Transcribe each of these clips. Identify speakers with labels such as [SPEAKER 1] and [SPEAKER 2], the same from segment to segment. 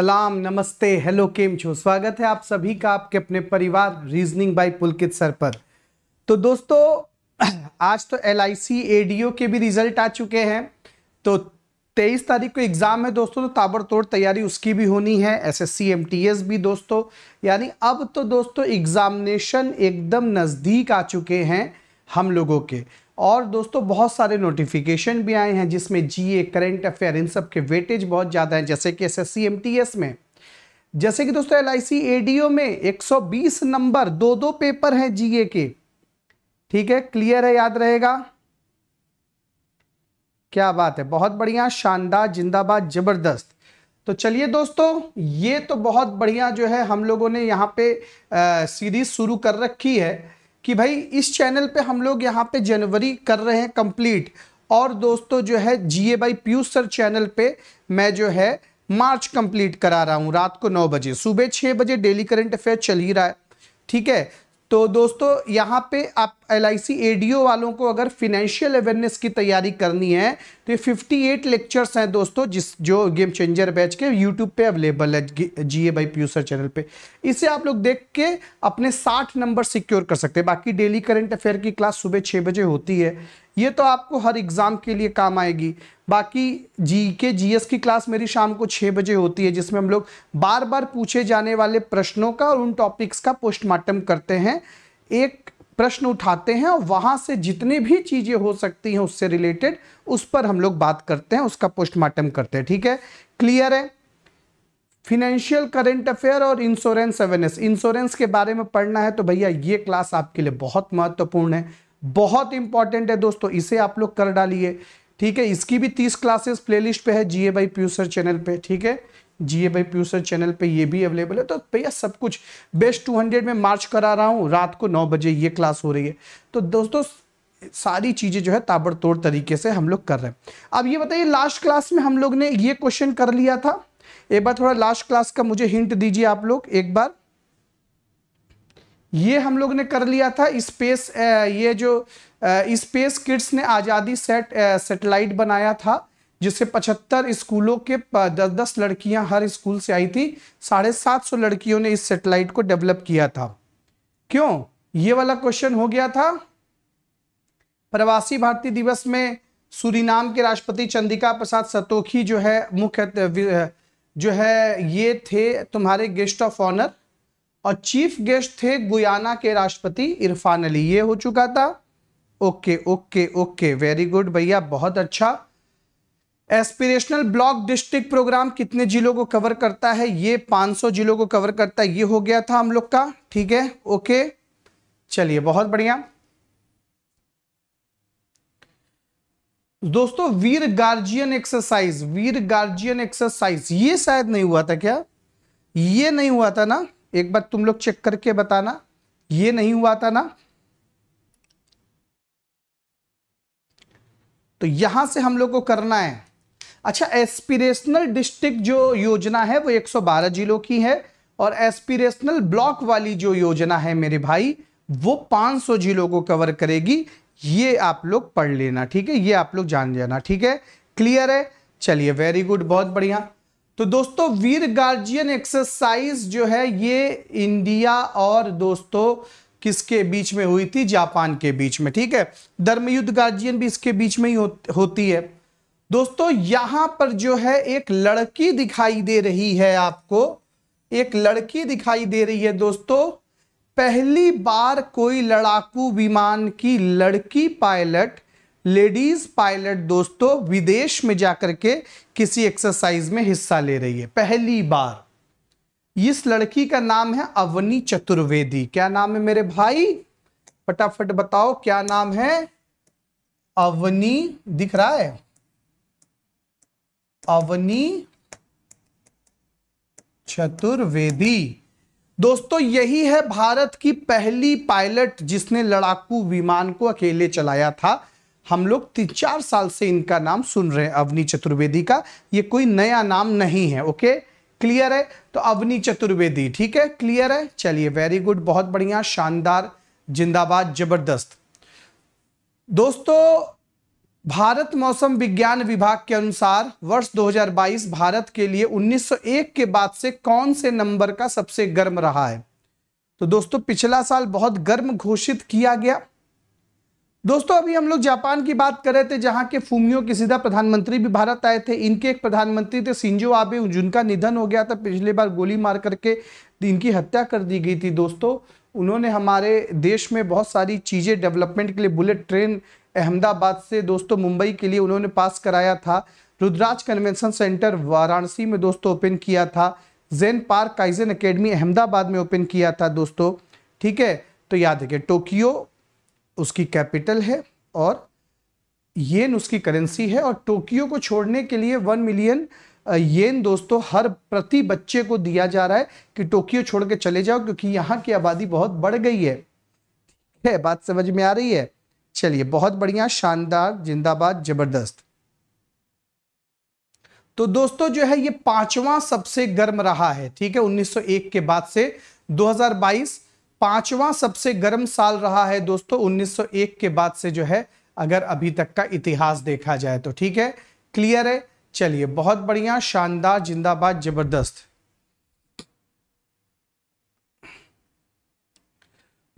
[SPEAKER 1] सलाम नमस्ते हेलो केम छो स्वागत है आप सभी का आपके अपने परिवार रीजनिंग बाय पुलकित सर पर तो दोस्तों आज तो एल आई सी के भी रिजल्ट आ चुके हैं तो तेईस तारीख को एग्ज़ाम है दोस्तों तो ताबड़तोड़ तैयारी उसकी भी होनी है S S C M T S भी दोस्तों यानी अब तो दोस्तों एग्ज़ामिनेशन एकदम नज़दीक आ चुके हैं हम लोगों के और दोस्तों बहुत सारे नोटिफिकेशन भी आए हैं जिसमें जीए करंट अफेयर इन सब के वेटेज बहुत ज़्यादा हैं जैसे कि एस एस में जैसे कि दोस्तों एल आई में 120 नंबर दो दो पेपर हैं जीए के ठीक है क्लियर है याद रहेगा क्या बात है बहुत बढ़िया शानदार जिंदाबाद जबरदस्त तो चलिए दोस्तों ये तो बहुत बढ़िया जो है हम लोगों ने यहाँ पे सीरीज शुरू कर रखी है कि भाई इस चैनल पे हम लोग यहाँ पे जनवरी कर रहे हैं कंप्लीट और दोस्तों जो है जीए बाई पीयूष सर चैनल पे मैं जो है मार्च कंप्लीट करा रहा हूँ रात को नौ बजे सुबह छः बजे डेली करंट अफेयर चल ही रहा है ठीक है तो दोस्तों यहाँ पे आप एल आई वालों को अगर फिनेंशियल अवेयरनेस की तैयारी करनी है तो ये 58 लेक्चर्स हैं दोस्तों जिस जो गेम चेंजर बैच के यूट्यूब पे अवेलेबल है जी ए बाई प्यूसर चैनल पे इसे आप लोग देख के अपने 60 नंबर सिक्योर कर सकते हैं बाकी डेली करंट अफेयर की क्लास सुबह छः बजे होती है ये तो आपको हर एग्ज़ाम के लिए काम आएगी बाकी जी के एस की क्लास मेरी शाम को छः बजे होती है जिसमें हम लोग बार बार पूछे जाने वाले प्रश्नों का और उन टॉपिक्स का पोस्टमार्टम करते हैं एक प्रश्न उठाते हैं और वहाँ से जितनी भी चीज़ें हो सकती हैं उससे रिलेटेड उस पर हम लोग बात करते हैं उसका पोस्टमार्टम करते हैं ठीक है क्लियर है फिनेंशियल करेंट अफेयर और इंश्योरेंस अवेयरनेस इंश्योरेंस के बारे में पढ़ना है तो भैया ये क्लास आपके लिए बहुत महत्वपूर्ण है बहुत इंपॉर्टेंट है दोस्तों इसे आप लोग कर डालिए ठीक है इसकी भी तीस क्लासेस प्लेलिस्ट पे है जीए बाई प्यूसर चैनल पे ठीक है जी ए भाई प्यूसर चैनल पे ये भी अवेलेबल है तो भैया सब कुछ बेस्ट 200 में मार्च करा रहा हूँ रात को नौ बजे ये क्लास हो रही है तो दोस्तों सारी चीज़ें जो है ताबड़तोड़ तरीके से हम लोग कर रहे हैं अब ये बताइए लास्ट क्लास में हम लोग ने ये क्वेश्चन कर लिया था एक बार थोड़ा लास्ट क्लास का मुझे हिंट दीजिए आप लोग एक बार ये हम लोग ने कर लिया था स्पेस ये जो स्पेस किड्स ने आज़ादी सेट सेटेलाइट बनाया था जिससे 75 स्कूलों के 10 10 लड़कियां हर स्कूल से आई थी साढ़े सात सौ लड़कियों ने इस सेटेलाइट को डेवलप किया था क्यों ये वाला क्वेश्चन हो गया था प्रवासी भारतीय दिवस में सूरीनाम के राष्ट्रपति चंद्रिका प्रसाद सतोखी जो है मुख्य जो है ये थे तुम्हारे गेस्ट ऑफ ऑनर और चीफ गेस्ट थे गुयाना के राष्ट्रपति इरफान अली ये हो चुका था okay okay okay very good भैया बहुत अच्छा एस्पिरेशनल ब्लॉक डिस्ट्रिक्ट प्रोग्राम कितने जिलों को कवर करता है ये 500 जिलों को कवर करता है ये हो गया था हम लोग का ठीक है ओके चलिए बहुत बढ़िया दोस्तों Veer guardian exercise Veer guardian exercise ये शायद नहीं हुआ था क्या ये नहीं हुआ था ना एक बार तुम लोग चेक करके बताना ये नहीं हुआ था ना तो यहां से हम लोग को करना है अच्छा एस्पिरेशनल डिस्ट्रिक्ट जो योजना है वो 112 जिलों की है और एस्पिरेशनल ब्लॉक वाली जो योजना है मेरे भाई वो 500 जिलों को कवर करेगी ये आप लोग पढ़ लेना ठीक है ये आप लोग जान लेना ठीक है क्लियर है चलिए वेरी गुड बहुत बढ़िया तो दोस्तों वीर गार्जियन एक्सरसाइज जो है ये इंडिया और दोस्तों किसके बीच में हुई थी जापान के बीच में ठीक है धर्मयुद्ध गार्जियन भी इसके बीच में ही हो, होती है दोस्तों यहां पर जो है एक लड़की दिखाई दे रही है आपको एक लड़की दिखाई दे रही है दोस्तों पहली बार कोई लड़ाकू विमान की लड़की पायलट लेडीज पायलट दोस्तों विदेश में जाकर के किसी एक्सरसाइज में हिस्सा ले रही है पहली बार इस लड़की का नाम है अवनी चतुर्वेदी क्या नाम है मेरे भाई फटाफट बताओ क्या नाम है अवनी दिख रहा है अवनी चतुर्वेदी दोस्तों यही है भारत की पहली पायलट जिसने लड़ाकू विमान को अकेले चलाया था हम लोग तीन चार साल से इनका नाम सुन रहे हैं अवनी चतुर्वेदी का ये कोई नया नाम नहीं है ओके क्लियर है तो अवनी चतुर्वेदी ठीक है क्लियर है चलिए वेरी गुड बहुत बढ़िया शानदार जिंदाबाद जबरदस्त दोस्तों भारत मौसम विज्ञान विभाग के अनुसार वर्ष 2022 भारत के लिए 1901 के बाद से कौन से नंबर का सबसे गर्म रहा है तो दोस्तों पिछला साल बहुत गर्म घोषित किया गया दोस्तों अभी हम लोग जापान की बात कर रहे थे जहां के फूमियो सीधा प्रधानमंत्री भी भारत आए थे इनके एक प्रधानमंत्री थे सिंजो आबे जिनका निधन हो गया था पिछले बार गोली मार करके इनकी हत्या कर दी गई थी दोस्तों उन्होंने हमारे देश में बहुत सारी चीज़ें डेवलपमेंट के लिए बुलेट ट्रेन अहमदाबाद से दोस्तों मुंबई के लिए उन्होंने पास कराया था रुद्राज कन्वेंशन सेंटर वाराणसी में दोस्तों ओपन किया था Zen park Kaizen academy Ahmedabad में ओपन किया था दोस्तों ठीक है तो याद रखिए टोक्यो उसकी कैपिटल है और येन उसकी करेंसी है और टोक्यो को छोड़ने के लिए वन मिलियन येन दोस्तों हर प्रति बच्चे को दिया जा रहा है कि टोक्यो छोड़ के चले जाओ क्योंकि यहाँ की आबादी बहुत बढ़ गई है ठीक है बात समझ में आ रही है चलिए बहुत बढ़िया शानदार जिंदाबाद जबरदस्त तो दोस्तों जो है ये पांचवा सबसे गर्म रहा है ठीक है 1901 के बाद से 2022 पांचवा सबसे गर्म साल रहा है दोस्तों 1901 के बाद से जो है अगर अभी तक का इतिहास देखा जाए तो ठीक है क्लियर है चलिए बहुत बढ़िया शानदार जिंदाबाद जबरदस्त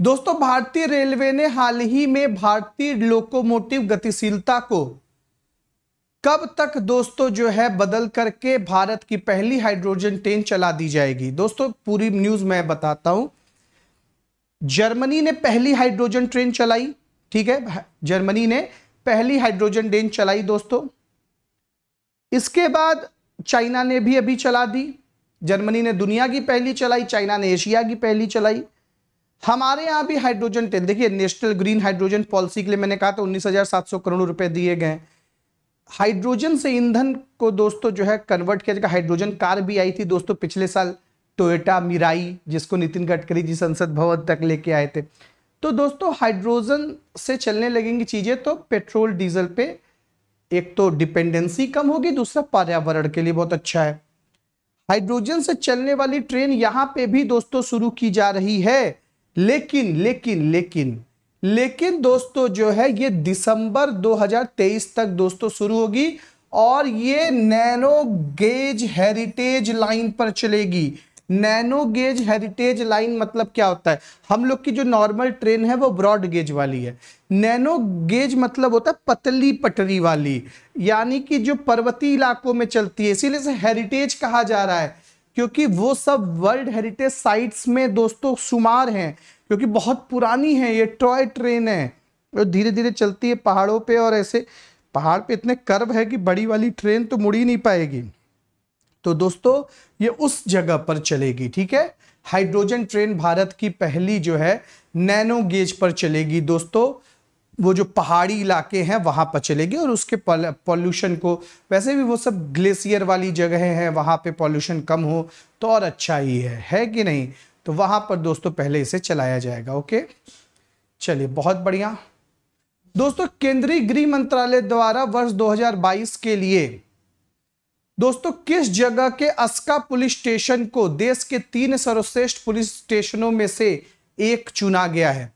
[SPEAKER 1] दोस्तों भारतीय रेलवे ने हाल ही में भारतीय लोकोमोटिव गतिशीलता को कब तक दोस्तों जो है बदल करके भारत की पहली हाइड्रोजन ट्रेन चला दी जाएगी दोस्तों पूरी न्यूज मैं बताता हूं जर्मनी ने पहली हाइड्रोजन ट्रेन चलाई ठीक है जर्मनी ने पहली हाइड्रोजन ट्रेन चलाई दोस्तों इसके बाद चाइना ने भी अभी चला दी जर्मनी ने दुनिया की पहली चलाई चाइना ने एशिया की पहली चलाई हमारे यहाँ भी हाइड्रोजन टेन देखिए नेशनल ग्रीन हाइड्रोजन पॉलिसी के लिए मैंने कहा था उन्नीस हजार सात सौ करोड़ रुपए दिए गए हाइड्रोजन से ईंधन को दोस्तों जो है कन्वर्ट किया जाएगा हाइड्रोजन कार भी आई थी दोस्तों पिछले साल टोयोटा मिराई जिसको नितिन गडकरी जी संसद भवन तक लेके आए थे तो दोस्तों हाइड्रोजन से चलने लगेंगी चीज़ें तो पेट्रोल डीजल पे एक तो डिपेंडेंसी कम होगी दूसरा पर्यावरण के लिए बहुत अच्छा है हाइड्रोजन से चलने वाली ट्रेन यहां पे भी दोस्तों शुरू की जा रही है लेकिन लेकिन लेकिन लेकिन दोस्तों जो है ये दिसंबर 2023 तक दोस्तों शुरू होगी और ये नैनो गेज हेरिटेज लाइन पर चलेगी नैनो गेज हेरिटेज लाइन मतलब क्या होता है हम लोग की जो नॉर्मल ट्रेन है वो ब्रॉड गेज वाली है नैनो गेज मतलब होता है पतली पटरी वाली यानी कि जो पर्वतीय इलाकों में चलती है इसीलिए से हेरिटेज कहा जा रहा है क्योंकि वो सब वर्ल्ड हेरिटेज साइट्स में दोस्तों शुमार हैं क्योंकि बहुत पुरानी है ये टॉय ट्रेन है और धीरे धीरे चलती है पहाड़ों पे और ऐसे पहाड़ पे इतने कर्व है कि बड़ी वाली ट्रेन तो मुड़ ही नहीं पाएगी तो दोस्तों ये उस जगह पर चलेगी ठीक है हाइड्रोजन ट्रेन भारत की पहली जो है नैनो गेज पर चलेगी दोस्तों वो जो पहाड़ी इलाके हैं वहाँ पर चलेगी और उसके पॉल्यूशन को वैसे भी वो सब ग्लेशियर वाली जगह हैं वहाँ पे पॉल्यूशन कम हो तो और अच्छा ही है है कि नहीं तो वहाँ पर दोस्तों पहले इसे चलाया जाएगा ओके चलिए बहुत बढ़िया दोस्तों केंद्रीय गृह मंत्रालय द्वारा वर्ष दो के लिए दोस्तों किस जगह के अस्का पुलिस स्टेशन को देश के तीन सर्वश्रेष्ठ पुलिस स्टेशनों में से एक चुना गया है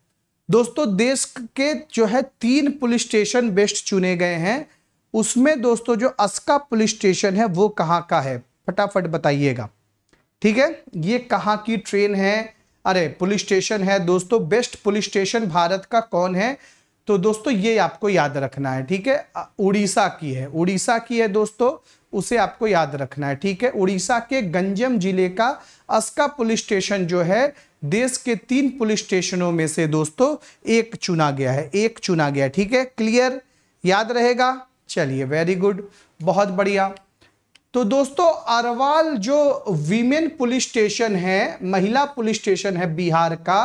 [SPEAKER 1] दोस्तों देश के जो है तीन पुलिस स्टेशन बेस्ट चुने गए हैं उसमें दोस्तों जो अस्का पुलिस स्टेशन है वो कहाँ का है फटाफट बताइएगा ठीक है ये कहाँ की ट्रेन है अरे पुलिस स्टेशन है दोस्तों बेस्ट पुलिस स्टेशन भारत का कौन है तो दोस्तों ये आपको याद रखना है ठीक है उड़ीसा की है उड़ीसा की है दोस्तों उसे आपको याद रखना है ठीक है उड़ीसा के गंजम जिले का अस्का पुलिस स्टेशन जो है देश के तीन पुलिस स्टेशनों में से दोस्तों एक चुना गया है एक चुना गया ठीक है क्लियर याद रहेगा चलिए वेरी गुड बहुत बढ़िया तो दोस्तों अरवाल जो वीमेन पुलिस स्टेशन है महिला पुलिस स्टेशन है बिहार का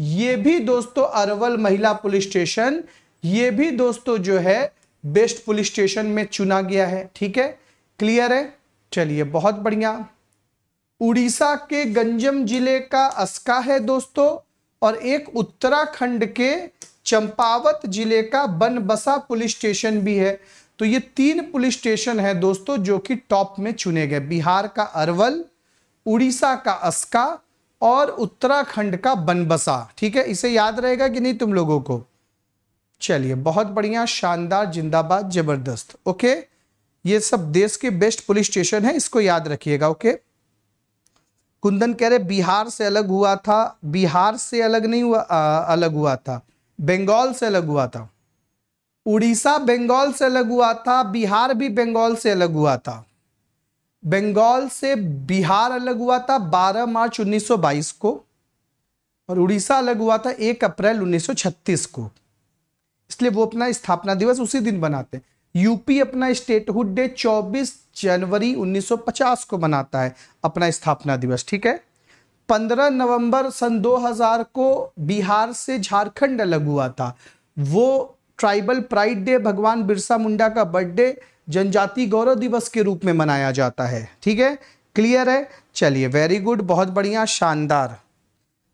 [SPEAKER 1] ये भी दोस्तों अरवल महिला पुलिस स्टेशन ये भी दोस्तों जो है बेस्ट पुलिस स्टेशन में चुना गया है ठीक है क्लियर है चलिए बहुत बढ़िया उड़ीसा के गंजम जिले का अस्का है दोस्तों और एक उत्तराखंड के चंपावत जिले का बनबसा पुलिस स्टेशन भी है तो ये तीन पुलिस स्टेशन है दोस्तों जो कि टॉप में चुने गए बिहार का अरवल उड़ीसा का अस्का और उत्तराखंड का बनबसा ठीक है इसे याद रहेगा कि नहीं तुम लोगों को चलिए बहुत बढ़िया शानदार जिंदाबाद जबरदस्त ओके ये सब देश के बेस्ट पुलिस स्टेशन है इसको याद रखिएगा ओके कुंदन कह रहे बिहार से अलग हुआ था बिहार से अलग नहीं हुआ आ, अलग हुआ था बंगाल से अलग हुआ था उड़ीसा बंगाल से अलग हुआ था बिहार भी बंगाल से अलग हुआ था बंगाल से बिहार अलग हुआ था 12 मार्च 1922 को और उड़ीसा अलग हुआ था 1 अप्रैल 1936 को इसलिए वो अपना स्थापना दिवस उसी दिन बनाते हैं यूपी अपना स्टेटहुड डे 24 जनवरी 1950 को मनाता है अपना स्थापना दिवस ठीक है 15 नवंबर सन 2000 को बिहार से झारखंड अलग हुआ था वो ट्राइबल प्राइड डे भगवान बिरसा मुंडा का बर्थडे जनजाति गौरव दिवस के रूप में मनाया जाता है ठीक है क्लियर है चलिए वेरी गुड बहुत बढ़िया शानदार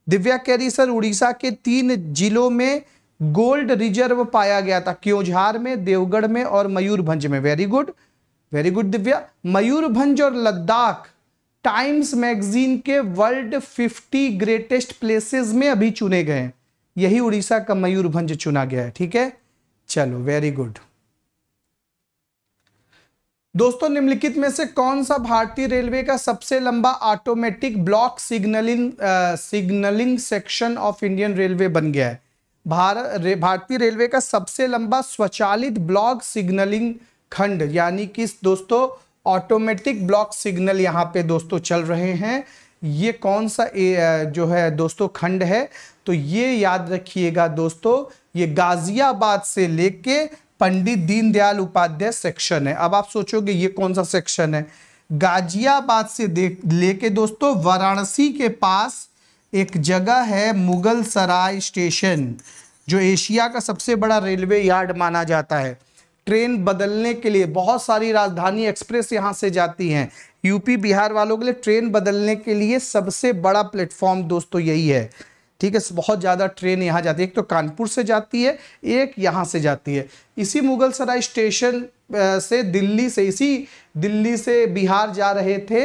[SPEAKER 1] दिव्या कैरी सर उड़ीसा के तीन जिलों में गोल्ड रिजर्व पाया गया था क्योंझार में देवगढ़ में और मयूरभंज में very good very good Divya Mayurbhanj और लद्दाख टाइम्स मैगजीन के वर्ल्ड 50 ग्रेटेस्ट प्लेसेस में अभी चुने गए हैं यही उड़ीसा का मयूरभंज चुना गया है ठीक है चलो वेरी गुड दोस्तों निम्नलिखित में से कौन सा भारतीय रेलवे का सबसे लंबा automatic block signalling signalling section of Indian railway बन गया है भारत रे, भारतीय रेलवे का सबसे लंबा स्वचालित ब्लॉक सिग्नलिंग खंड यानी कि दोस्तों ऑटोमेटिक ब्लॉक सिग्नल यहाँ पे दोस्तों चल रहे हैं ये कौन सा ए, जो है दोस्तों खंड है तो ये याद रखिएगा दोस्तों ये गाजियाबाद से लेके पंडित दीनदयाल उपाध्याय सेक्शन है अब आप सोचोगे ये कौन सा सेक्शन है गाजियाबाद से लेके दोस्तों वाराणसी के पास एक जगह है मुगल सराय स्टेशन जो एशिया का सबसे बड़ा रेलवे यार्ड माना जाता है ट्रेन बदलने के लिए बहुत सारी राजधानी एक्सप्रेस यहाँ से जाती हैं यूपी बिहार वालों के लिए ट्रेन बदलने के लिए सबसे बड़ा प्लेटफॉर्म दोस्तों यही है ठीक है बहुत ज़्यादा ट्रेन यहाँ जाती है एक तो कानपुर से जाती है एक यहाँ से जाती है इसी मुगल सराय स्टेशन से दिल्ली से इसी दिल्ली से बिहार जा रहे थे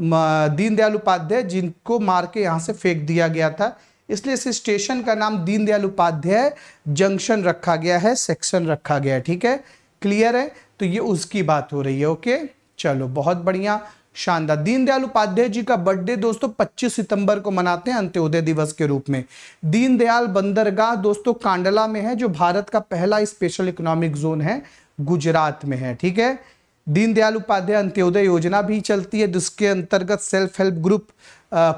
[SPEAKER 1] दीनदयाल उपाध्याय जिनको मार के यहाँ से फेंक दिया गया था इसलिए इस स्टेशन का नाम दीनदयाल उपाध्याय जंक्शन रखा गया है सेक्शन रखा गया है ठीक है क्लियर है तो ये उसकी बात हो रही है ओके चलो बहुत बढ़िया शानदार दीनदयाल उपाध्याय जी का बर्थडे दोस्तों 25 सितंबर को मनाते हैं अंत्योदय दिवस के रूप में दीनदयाल बंदरगाह दोस्तों कांडला में है जो भारत का पहला स्पेशल इकोनॉमिक जोन है गुजरात में है ठीक है दीनदयाल उपाध्याय अंत्योदय योजना भी चलती है जिसके अंतर्गत सेल्फ हेल्प ग्रुप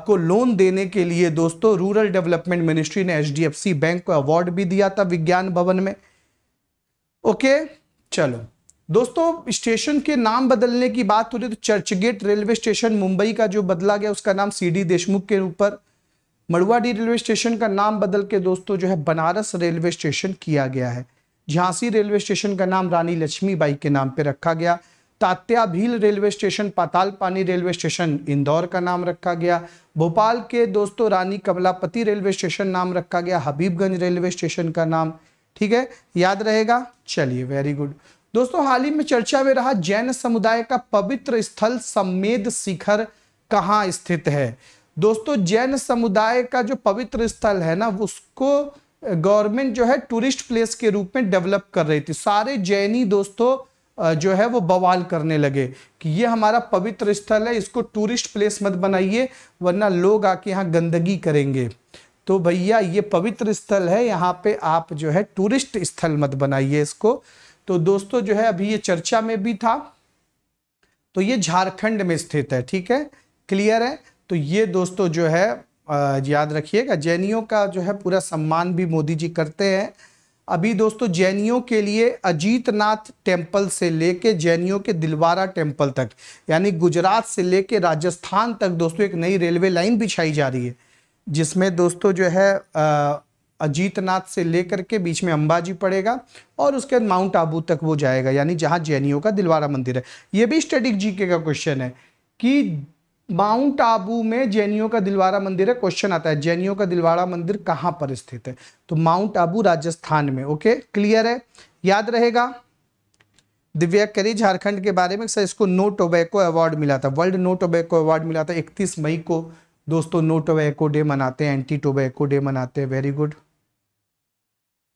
[SPEAKER 1] को लोन देने के लिए दोस्तों रूरल डेवलपमेंट मिनिस्ट्री ने एचडीएफसी बैंक को अवार्ड भी दिया था विज्ञान भवन में ओके चलो दोस्तों स्टेशन के नाम बदलने की बात हो रही तो चर्चगेट रेलवे स्टेशन मुंबई का जो बदला गया उसका नाम सी देशमुख के ऊपर मड़ुआडी रेलवे स्टेशन का नाम बदल के दोस्तों जो है बनारस रेलवे स्टेशन किया गया है झांसी रेलवे स्टेशन का नाम रानी लक्ष्मीबाई के नाम पर रखा गया Tatya Bhil railway station Patalpani railway station Indore का नाम रखा गया भोपाल के दोस्तों रानी कमलापति रेलवे स्टेशन नाम रखा गया हबीबगंज रेलवे स्टेशन का नाम ठीक है याद रहेगा चलिए वेरी गुड दोस्तों हाल ही में चर्चा में रहा जैन समुदाय का पवित्र स्थल सम्मेद शिखर कहाँ स्थित है दोस्तों जैन समुदाय का जो पवित्र स्थल है ना उसको गवर्नमेंट जो है टूरिस्ट प्लेस के रूप में डेवलप कर रही थी सारे जैनी दोस्तों जो है वो बवाल करने लगे कि ये हमारा पवित्र स्थल है इसको टूरिस्ट प्लेस मत बनाइए वरना लोग आके यहाँ गंदगी करेंगे तो भैया ये पवित्र स्थल है यहाँ पे आप जो है टूरिस्ट स्थल मत बनाइए इसको तो दोस्तों जो है अभी ये चर्चा में भी था तो ये झारखंड में स्थित है ठीक है क्लियर है तो ये दोस्तों जो है याद रखिएगा जैनियों का जो है पूरा सम्मान भी मोदी जी करते हैं अभी दोस्तों जैनियों के लिए अजीतनाथ टेम्पल से लेके जैनियों के दिलवारा टेम्पल तक यानी गुजरात से लेके राजस्थान तक दोस्तों एक नई रेलवे लाइन बिछाई जा रही है जिसमें दोस्तों जो है आ, अजीतनाथ से लेकर के बीच में अंबाजी पड़ेगा और उसके बाद माउंट आबू तक वो जाएगा यानी जहाँ जैनियों का दिलवारा मंदिर है ये भी स्टडी जीके का क्वेश्चन है कि माउंट आबू में जैनियों का दिलवाड़ा मंदिर है क्वेश्चन आता है जैनियों का दिलवाड़ा मंदिर कहां पर स्थित है तो माउंट आबू राजस्थान में ओके क्लियर है याद रहेगा दिव्या करी झारखंड के बारे में सर इसको नो टोबैको अवार्ड मिला था वर्ल्ड नो टोबैको अवार्ड मिला था इकतीस मई को दोस्तों नो टोबैको डे मनाते हैं एंटी टोबैको डे मनाते हैं वेरी गुड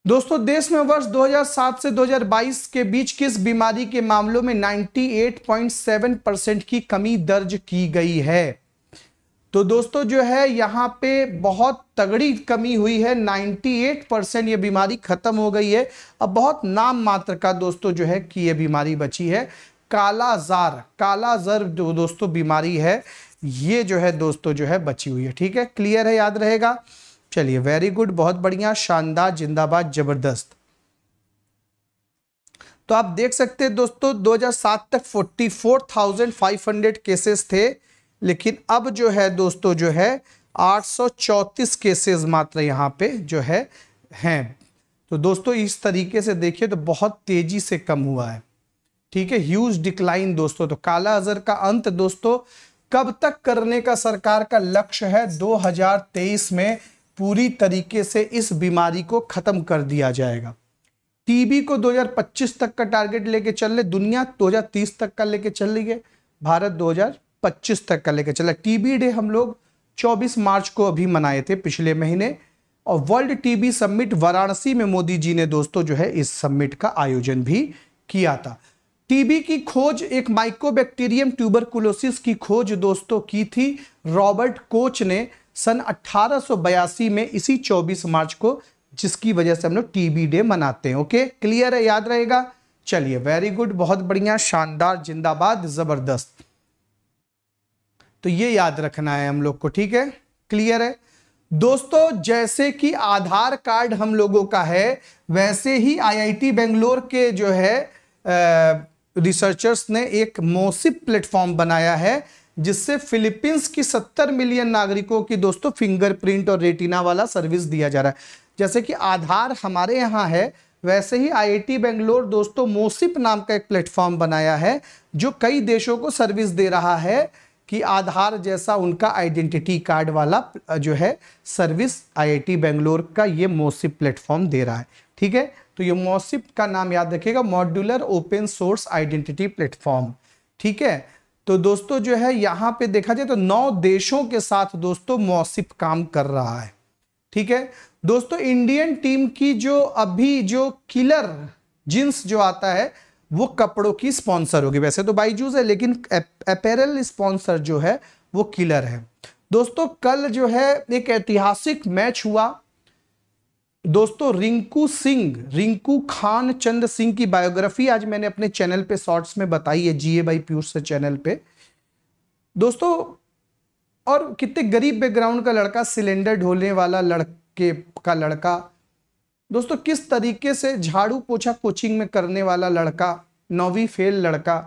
[SPEAKER 1] दोस्तों देश में वर्ष 2007 से 2022 के बीच किस बीमारी के मामलों में 98.7 परसेंट की कमी दर्ज की गई है तो दोस्तों जो है यहाँ पे बहुत तगड़ी कमी हुई है 98 परसेंट ये बीमारी खत्म हो गई है अब बहुत नाम मात्र का दोस्तों जो है कि ये बीमारी बची है काला जार काला जर जो दोस्तों बीमारी है ये जो है दोस्तों जो है बची हुई है ठीक है क्लियर है याद रहेगा चलिए वेरी गुड बहुत बढ़िया शानदार जिंदाबाद जबरदस्त तो आप देख सकते हैं दोस्तों 2007 तक 44,500 केसेस थे लेकिन अब जो है दोस्तों जो है 834 केसेस मात्र यहां पे जो है हैं तो दोस्तों इस तरीके से देखिए तो बहुत तेजी से कम हुआ है ठीक है ह्यूज डिक्लाइन दोस्तों तो काला अजर का अंत दोस्तों कब तक करने का सरकार का लक्ष्य है 2023 में पूरी तरीके से इस बीमारी को ख़त्म कर दिया जाएगा टीबी को 2025 तक का टारगेट लेके चल रहे दुनिया 2030 तक का लेके चल रही है भारत 2025 तक का लेके चला टीबी डे हम लोग 24 मार्च को अभी मनाए थे पिछले महीने और वर्ल्ड टीबी समिट वाराणसी में मोदी जी ने दोस्तों जो है इस समिट का आयोजन भी किया था टीबी की खोज एक माइकोबैक्टीरियम ट्यूबरकुलोसिस की खोज दोस्तों की थी रॉबर्ट कोच ने सन 1882 में इसी 24 मार्च को जिसकी वजह से हम लोग टीबी डे मनाते हैं ओके क्लियर है याद रहेगा चलिए वेरी गुड बहुत बढ़िया शानदार जिंदाबाद जबरदस्त तो ये याद रखना है हम लोग को ठीक है क्लियर है दोस्तों जैसे कि आधार कार्ड हम लोगों का है वैसे ही आईआईटी बेंगलोर के जो है आ, रिसर्चर्स ने एक मोसिप प्लेटफॉर्म बनाया है जिससे फिलीपींस की 70 मिलियन नागरिकों की दोस्तों फिंगरप्रिंट और रेटिना वाला सर्विस दिया जा रहा है जैसे कि आधार हमारे यहाँ है वैसे ही आईआईटी बेंगलोर दोस्तों मोसिप नाम का एक प्लेटफॉर्म बनाया है जो कई देशों को सर्विस दे रहा है कि आधार जैसा उनका आइडेंटिटी कार्ड वाला जो है सर्विस आईआईटी बेंगलोर का ये मोसिप प्लेटफॉर्म दे रहा है ठीक है तो ये मोसिप का नाम याद रखिएगा modular open source identity platform ठीक है तो दोस्तों जो है यहां पे देखा जाए तो नौ देशों के साथ दोस्तों मौसिफ काम कर रहा है ठीक है दोस्तों इंडियन टीम की जो अभी जो किलर जींस जो आता है वो कपड़ों की स्पॉन्सर होगी वैसे तो बाईजूज है लेकिन अपेरल स्पॉन्सर जो है वो किलर है दोस्तों कल जो है एक ऐतिहासिक मैच हुआ दोस्तों रिंकू सिंह रिंकू खान चंद सिंह की बायोग्राफी आज मैंने अपने चैनल पे शॉर्ट्स में बताई है जीए बाई प्यूर से चैनल पे दोस्तों और कितने गरीब बैकग्राउंड का लड़का सिलेंडर ढोलने वाला लड़के का लड़का दोस्तों किस तरीके से झाड़ू पोछा कोचिंग में करने वाला लड़का नौवीं फेल लड़का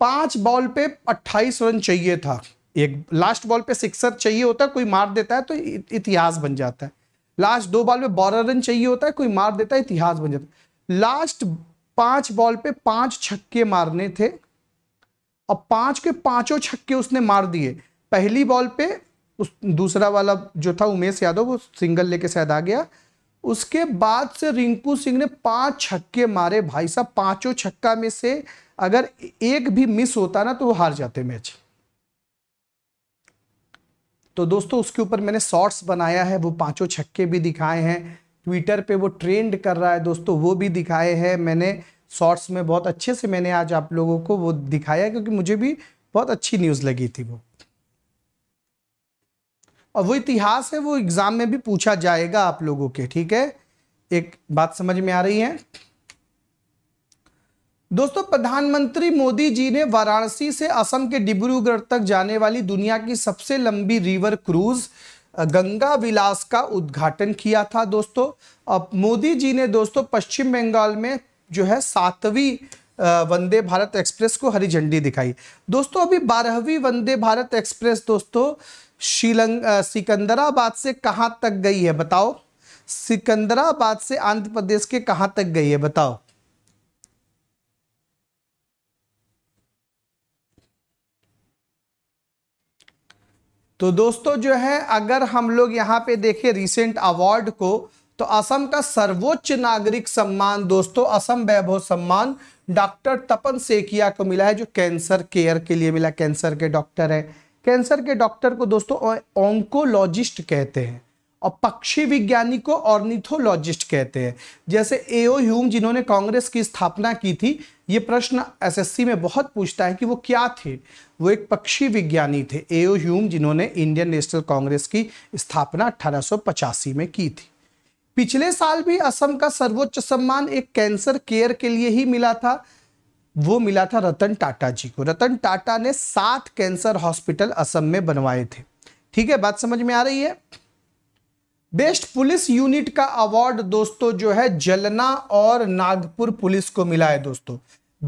[SPEAKER 1] पांच बॉल पे अट्ठाईस रन चाहिए था एक लास्ट बॉल पे सिक्सर चाहिए होता कोई मार देता है तो इतिहास बन जाता है लास्ट दो बॉल में बारह रन चाहिए होता है कोई मार देता है इतिहास बन जाता लास्ट पांच बॉल पे पांच छक्के मारने थे और पांच के पांचों छक्के उसने मार दिए पहली बॉल पे उस दूसरा वाला जो था उमेश यादव वो सिंगल लेके शायद आ गया उसके बाद से रिंकू सिंह ने पांच छक्के मारे भाई साहब पांचों छक्का में से अगर एक भी मिस होता ना तो वो हार जाते मैच तो दोस्तों उसके ऊपर मैंने शॉर्ट्स बनाया है वो पाँचों छक्के भी दिखाए हैं ट्विटर पे वो ट्रेंड कर रहा है दोस्तों वो भी दिखाए हैं मैंने शॉर्ट्स में बहुत अच्छे से मैंने आज आप लोगों को वो दिखाया क्योंकि मुझे भी बहुत अच्छी न्यूज़ लगी थी वो और वो इतिहास है वो एग्ज़ाम में भी पूछा जाएगा आप लोगों के ठीक है एक बात समझ में आ रही है दोस्तों प्रधानमंत्री मोदी जी ने वाराणसी से असम के डिब्रूगढ़ तक जाने वाली दुनिया की सबसे लंबी रिवर क्रूज गंगा विलास का उद्घाटन किया था दोस्तों अब मोदी जी ने दोस्तों पश्चिम बंगाल में जो है सातवीं वंदे भारत एक्सप्रेस को हरी झंडी दिखाई दोस्तों अभी बारहवीं वंदे भारत एक्सप्रेस दोस्तों श्रीलंग सिकंदराबाद से कहाँ तक गई है बताओ सिकंदराबाद से आंध्र प्रदेश के कहाँ तक गई है बताओ तो दोस्तों जो है अगर हम लोग यहाँ पे देखें रिसेंट अवार्ड को तो असम का सर्वोच्च नागरिक सम्मान दोस्तों असम वैभव सम्मान डॉक्टर तपन सेकिया को मिला है जो कैंसर केयर के लिए मिला कैंसर के डॉक्टर है कैंसर के डॉक्टर को दोस्तों ऑन्कोलॉजिस्ट कहते हैं और पक्षी विज्ञानी को ऑर्निथोलॉजिस्ट कहते हैं जैसे एओ ह्यूम जिन्होंने कांग्रेस की स्थापना की थी ये प्रश्न एसएससी में बहुत पूछता है कि वो क्या थे वो एक पक्षी विज्ञानी थे एओ ह्यूम जिन्होंने इंडियन नेशनल कांग्रेस की स्थापना अठारह में की थी पिछले साल भी असम का सर्वोच्च सम्मान एक कैंसर केयर के लिए ही मिला था वो मिला था रतन टाटा जी को रतन टाटा ने सात कैंसर हॉस्पिटल असम में बनवाए थे ठीक है बात समझ में आ रही है बेस्ट पुलिस यूनिट का अवार्ड दोस्तों जो है जलना और नागपुर पुलिस को मिला है दोस्तों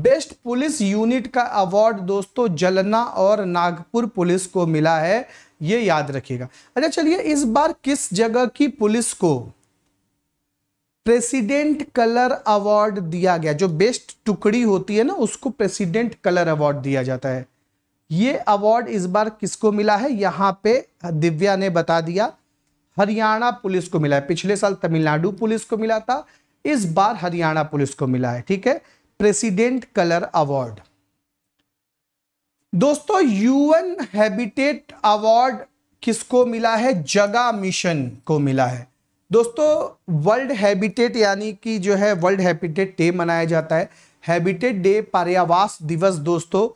[SPEAKER 1] बेस्ट पुलिस यूनिट का अवार्ड दोस्तों जलना और नागपुर पुलिस को मिला है ये याद रखिएगा अच्छा चलिए इस बार किस जगह की पुलिस को प्रेसिडेंट कलर अवार्ड दिया गया जो बेस्ट टुकड़ी होती है ना उसको प्रेसिडेंट कलर अवार्ड दिया जाता है ये अवार्ड इस बार किसको मिला है यहां पे दिव्या ने बता दिया हरियाणा पुलिस को मिला है पिछले साल तमिलनाडु पुलिस को मिला था इस बार हरियाणा पुलिस को मिला है ठीक है प्रेसिडेंट कलर अवार्ड दोस्तों यूएन हैबिटेट अवार्ड किसको मिला है जगा मिशन को मिला है दोस्तों वर्ल्ड हैबिटेट यानी कि जो है वर्ल्ड हैबिटेट डे मनाया जाता है हैबिटेट डे पर्यावास दिवस दोस्तों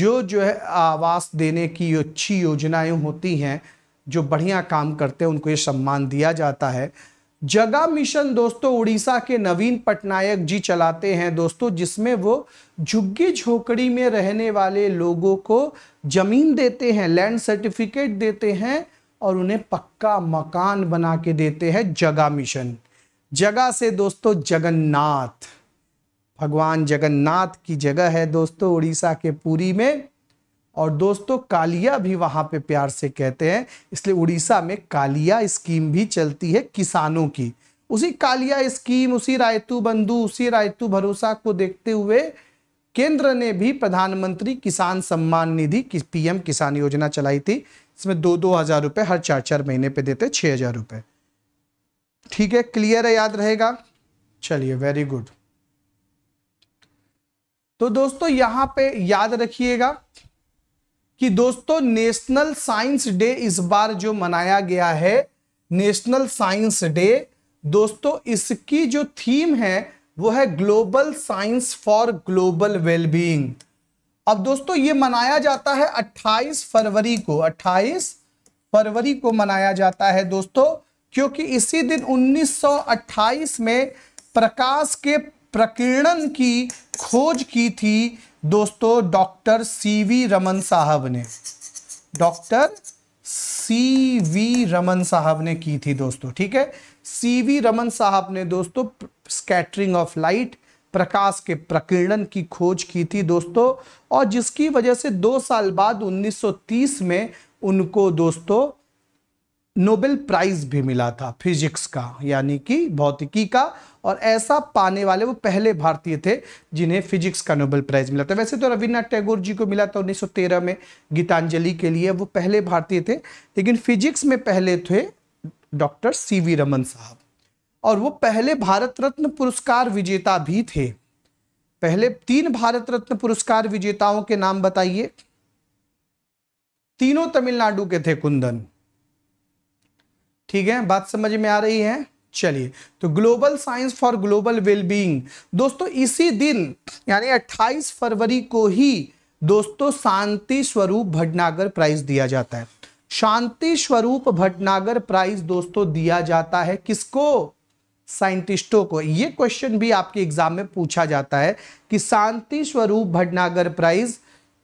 [SPEAKER 1] जो जो है आवास देने की अच्छी योजनाएं होती हैं जो बढ़िया काम करते हैं उनको ये सम्मान दिया जाता है जगह मिशन दोस्तों उड़ीसा के नवीन पटनायक जी चलाते हैं दोस्तों जिसमें वो झुग्गी झोपड़ी में रहने वाले लोगों को जमीन देते हैं लैंड सर्टिफिकेट देते हैं और उन्हें पक्का मकान बना के देते हैं जगह मिशन जगह से दोस्तों जगन्नाथ भगवान जगन्नाथ की जगह है दोस्तों उड़ीसा के पुरी में और दोस्तों कालिया भी वहाँ पे प्यार से कहते हैं इसलिए उड़ीसा में कालिया स्कीम भी चलती है किसानों की उसी कालिया स्कीम उसी रायतु बंधु उसी रायतु भरोसा को देखते हुए केंद्र ने भी प्रधानमंत्री किसान सम्मान निधि की पीएम किसान योजना चलाई थी इसमें दो दो हजार रुपये हर चार चार महीने पे देते छः हजार रुपये ठीक है क्लियर है याद रहेगा चलिए वेरी गुड तो दोस्तों यहाँ पे याद रखिएगा कि दोस्तों नेशनल साइंस डे इस बार जो मनाया गया है नेशनल साइंस डे दोस्तों इसकी जो थीम है वो है global science for global wellbeing अब दोस्तों ये मनाया जाता है 28 फरवरी को 28 फरवरी को मनाया जाता है दोस्तों क्योंकि इसी दिन 1928 में प्रकाश के प्रकीर्णन की खोज की थी दोस्तों डॉक्टर सी वी रमन साहब ने डॉक्टर सी वी रमन साहब ने की थी दोस्तों ठीक है सी वी रमन साहब ने दोस्तों स्कैटरिंग ऑफ लाइट प्रकाश के प्रकीर्णन की खोज की थी दोस्तों और जिसकी वजह से दो साल बाद 1930 में उनको दोस्तों नोबेल प्राइज भी मिला था फिजिक्स का यानी कि भौतिकी का और ऐसा पाने वाले वो पहले भारतीय थे जिन्हें फिजिक्स का नोबेल प्राइज मिला था वैसे तो रविन्द्रनाथ टैगोर जी को मिला था उन्नीस में गीतांजलि के लिए वो पहले भारतीय थे लेकिन फिजिक्स में पहले थे डॉक्टर सी रमन साहब और वो पहले भारत रत्न पुरस्कार विजेता भी थे पहले तीन भारत रत्न पुरस्कार विजेताओं के नाम बताइए तीनों तमिलनाडु के थे कुंदन ठीक है बात समझ में आ रही है चलिए तो global science for global wellbeing दोस्तों इसी दिन यानी 28 फरवरी को ही दोस्तों शांति स्वरूप भटनागर प्राइज दिया जाता है शांति स्वरूप भटनागर प्राइज दोस्तों दिया जाता है किसको साइंटिस्टों को ये क्वेश्चन भी आपके एग्जाम में पूछा जाता है कि शांति स्वरूप भटनागर प्राइज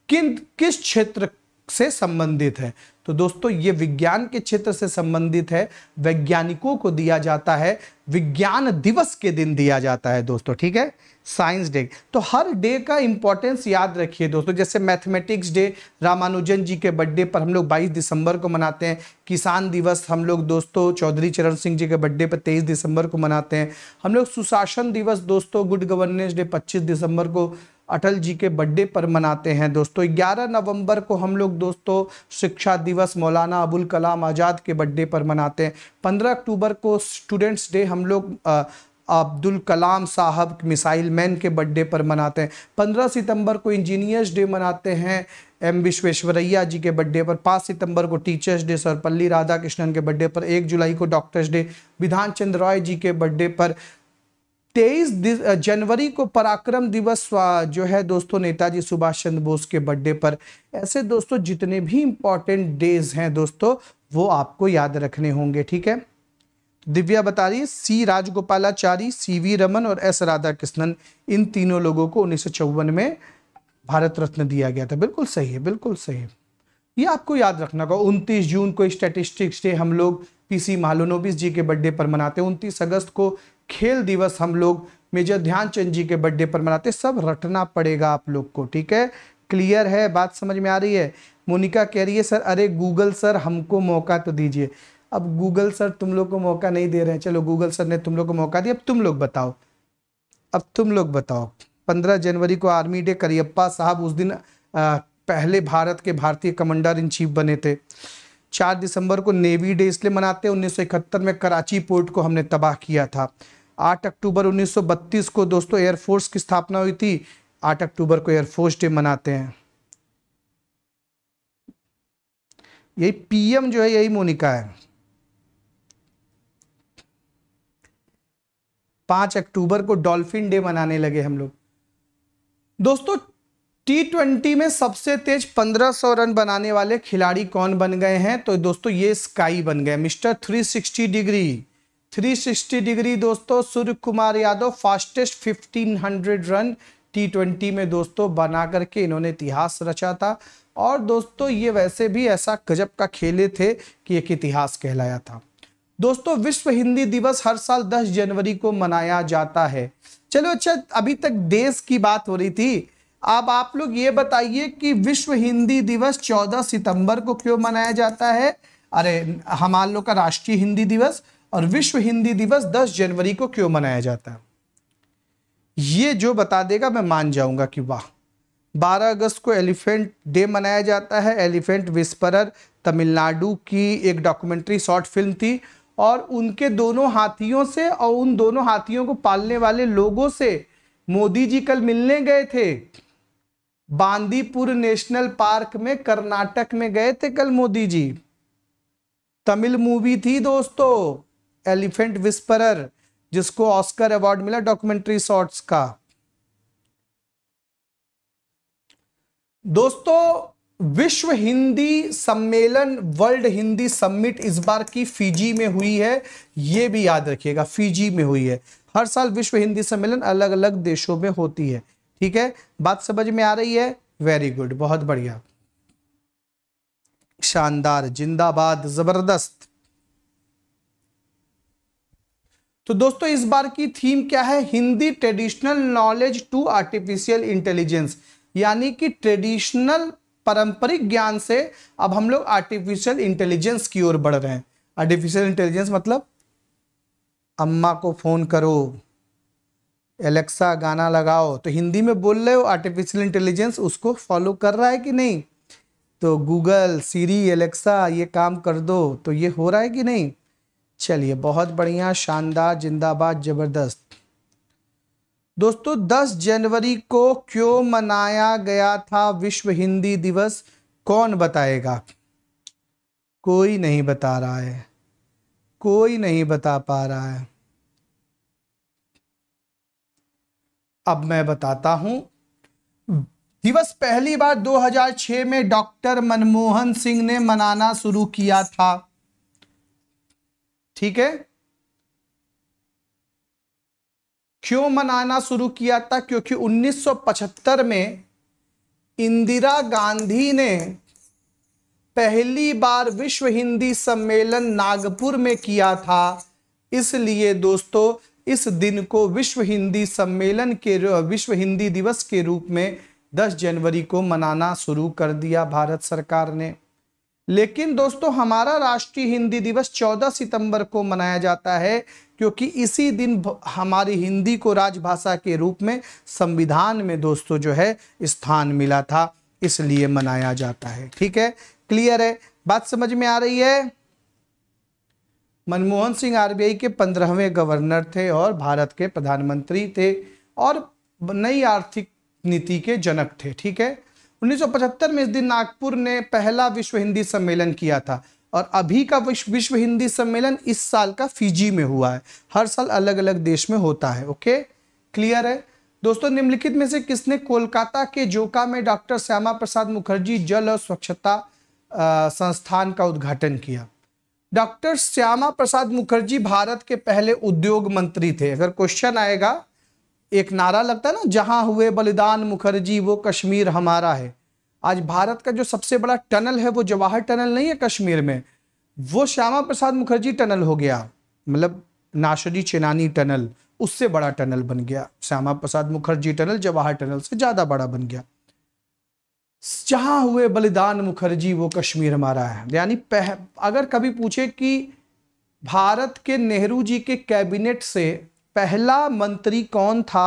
[SPEAKER 1] किन किस क्षेत्र से संबंधित है तो दोस्तों ये विज्ञान के क्षेत्र से संबंधित है वैज्ञानिकों को दिया जाता है विज्ञान दिवस के दिन दिया जाता है दोस्तों ठीक है साइंस डे तो हर डे का इंपॉर्टेंस याद रखिए दोस्तों जैसे मैथमेटिक्स डे रामानुजन जी के बर्थडे पर हम लोग 22 दिसंबर को मनाते हैं किसान दिवस हम लोग दोस्तों चौधरी चरण सिंह जी के बर्थडे पर 23 दिसंबर को मनाते हैं हम लोग सुशासन दिवस दोस्तों गुड गवर्नेंस डे 25 दिसंबर को अटल जी के बर्थडे पर मनाते हैं दोस्तों 11 नवंबर को हम लोग दोस्तों शिक्षा दिवस मौलाना अबुल कलाम आज़ाद के बर्थडे पर मनाते हैं 15 अक्टूबर को स्टूडेंट्स डे हम लोग आ, अब्दुल कलाम साहब मिसाइल मैन के बर्थडे पर मनाते हैं 15 सितंबर को इंजीनियर्स डे मनाते हैं एम विश्वेश्वरैया जी के बर्थडे पर पाँच सितंबर को टीचर्स डे सरपल्ली राधाकृष्णन के बर्थडे पर एक जुलाई को डॉक्टर्स डे विधान चंद्र रॉय जी के बर्थडे पर तेईस जनवरी को पराक्रम दिवस जो है दोस्तों नेताजी सुभाष चंद्र बोस के बर्थडे पर ऐसे दोस्तों जितने भी इंपॉर्टेंट डेज हैं दोस्तों वो आपको याद रखने होंगे ठीक है दिव्या बता रही है C Rajagopalachari C V Raman और एस राधा कृष्णन इन तीनों लोगों को उन्नीस में भारत रत्न दिया गया था बिल्कुल सही है बिल्कुल सही है ये आपको याद रखना होगा उनतीस जून को स्टेटिस्टिक्स डे हम लोग पीसी मालोनोबिस जी के बर्थडे पर मनाते हैं उनतीस अगस्त को खेल दिवस हम लोग मेजर ध्यानचंद जी के बर्थडे पर मनाते सब रटना पड़ेगा आप लोग को ठीक है क्लियर है बात समझ में आ रही है मोनिका कह रही है सर अरे गूगल सर हमको मौका तो दीजिए अब गूगल सर तुम लोग को मौका नहीं दे रहे हैं चलो गूगल सर ने तुम लोग को मौका दिया अब तुम लोग बताओ अब तुम लोग बताओ पंद्रह जनवरी को आर्मी डे करियप्पा साहब उस दिन आ, पहले भारत के भारतीय कमांडर इन चीफ बने थे चार दिसंबर को नेवी डे इसलिए मनाते हैं उन्नीस में कराची पोर्ट को हमने तबाह किया था 8 अक्टूबर 1932 को दोस्तों एयरफोर्स की स्थापना हुई थी 8 अक्टूबर को एयरफोर्स डे मनाते हैं यही पीएम जो है यही मोनिका है पांच अक्टूबर को डॉल्फिन डे मनाने लगे हम लोग दोस्तों टी ट्वेंटी में सबसे तेज 1500 रन बनाने वाले खिलाड़ी कौन बन गए हैं तो दोस्तों ये स्काई बन गए मिस्टर 360 डिग्री 360 डिग्री दोस्तों Surya Kumar Yadav fastest 1500 run T twenty में दोस्तों बना करके इन्होंने इतिहास रचा था और दोस्तों ये वैसे भी ऐसा गजब का खेले थे कि एक इतिहास कहलाया था दोस्तों विश्व हिंदी दिवस हर साल 10 जनवरी को मनाया जाता है चलो अच्छा अभी तक देश की बात हो रही थी अब आप लोग ये बताइए कि विश्व हिंदी दिवस 14 सितंबर को क्यों मनाया जाता है अरे हमारे लोग का राष्ट्रीय हिंदी दिवस और विश्व हिंदी दिवस 10 जनवरी को क्यों मनाया जाता है ये जो बता देगा मैं मान जाऊंगा कि वाह 12 अगस्त को एलिफेंट डे मनाया जाता है एलिफेंट विस्परर तमिलनाडु की एक डॉक्यूमेंट्री शॉर्ट फिल्म थी और उनके दोनों हाथियों से और उन दोनों हाथियों को पालने वाले लोगों से मोदी जी कल मिलने गए थे बांदीपुर नेशनल पार्क में कर्नाटक में गए थे कल मोदी जी तमिल मूवी थी दोस्तों एलिफेंट विस्परर जिसको ऑस्कर अवार्ड मिला डॉक्यूमेंट्री शॉर्ट्स का दोस्तों विश्व हिंदी सम्मेलन वर्ल्ड हिंदी सम्मिट इस बार की फिजी में हुई है यह भी याद रखिएगा फिजी में हुई है हर साल विश्व हिंदी सम्मेलन अलग अलग देशों में होती है ठीक है बात समझ में आ रही है वेरी गुड बहुत बढ़िया शानदार जिंदाबाद जबरदस्त तो दोस्तों इस बार की थीम क्या है Hindi traditional knowledge to artificial intelligence यानी कि ट्रेडिशनल पारंपरिक ज्ञान से अब हम लोग आर्टिफिशियल इंटेलिजेंस की ओर बढ़ रहे हैं आर्टिफिशियल इंटेलिजेंस मतलब अम्मा को फ़ोन करो एलेक्सा गाना लगाओ तो हिंदी में बोल रहे हो आर्टिफिशियल इंटेलिजेंस उसको फॉलो कर रहा है कि नहीं तो गूगल सीरी एलेक्सा ये काम कर दो तो ये हो रहा है कि नहीं चलिए बहुत बढ़िया शानदार जिंदाबाद ज़बरदस्त दोस्तों 10 जनवरी को क्यों मनाया गया था विश्व हिंदी दिवस कौन बताएगा कोई नहीं बता रहा है कोई नहीं बता पा रहा है अब मैं बताता हूं दिवस पहली बार 2006 में डॉक्टर मनमोहन सिंह ने मनाना शुरू किया था ठीक है क्यों मनाना शुरू किया था क्योंकि 1975 में इंदिरा गांधी ने पहली बार विश्व हिंदी सम्मेलन नागपुर में किया था इसलिए दोस्तों इस दिन को विश्व हिंदी सम्मेलन के विश्व हिंदी दिवस के रूप में 10 जनवरी को मनाना शुरू कर दिया भारत सरकार ने लेकिन दोस्तों हमारा राष्ट्रीय हिंदी दिवस 14 सितंबर को मनाया जाता है क्योंकि इसी दिन हमारी हिंदी को राजभाषा के रूप में संविधान में दोस्तों जो है स्थान मिला था इसलिए मनाया जाता है ठीक है क्लियर है बात समझ में आ रही है मनमोहन सिंह आरबीआई के पंद्रहवें गवर्नर थे और भारत के प्रधानमंत्री थे और नई आर्थिक नीति के जनक थे ठीक है 1975 में इस दिन नागपुर ने पहला विश्व हिंदी सम्मेलन किया था और अभी का विश्व विश्व हिंदी सम्मेलन इस साल का फिजी में हुआ है हर साल अलग अलग देश में होता है ओके क्लियर है दोस्तों निम्नलिखित में से किसने कोलकाता के जोका में डॉक्टर श्यामा प्रसाद मुखर्जी जल और स्वच्छता संस्थान का उद्घाटन किया डॉक्टर श्यामा प्रसाद मुखर्जी भारत के पहले उद्योग मंत्री थे अगर क्वेश्चन आएगा एक नारा लगता है ना जहां हुए बलिदान मुखर्जी वो कश्मीर हमारा है आज भारत का जो सबसे बड़ा टनल है वो जवाहर टनल नहीं है कश्मीर में वो श्यामा प्रसाद मुखर्जी टनल हो गया मतलब नाशरी चेनानी टनल उससे बड़ा टनल बन गया श्यामा प्रसाद मुखर्जी टनल जवाहर टनल से ज़्यादा बड़ा बन गया जहां हुए बलिदान मुखर्जी वो कश्मीर हमारा है यानी अगर कभी पूछे कि भारत के नेहरू जी के कैबिनेट से पहला मंत्री कौन था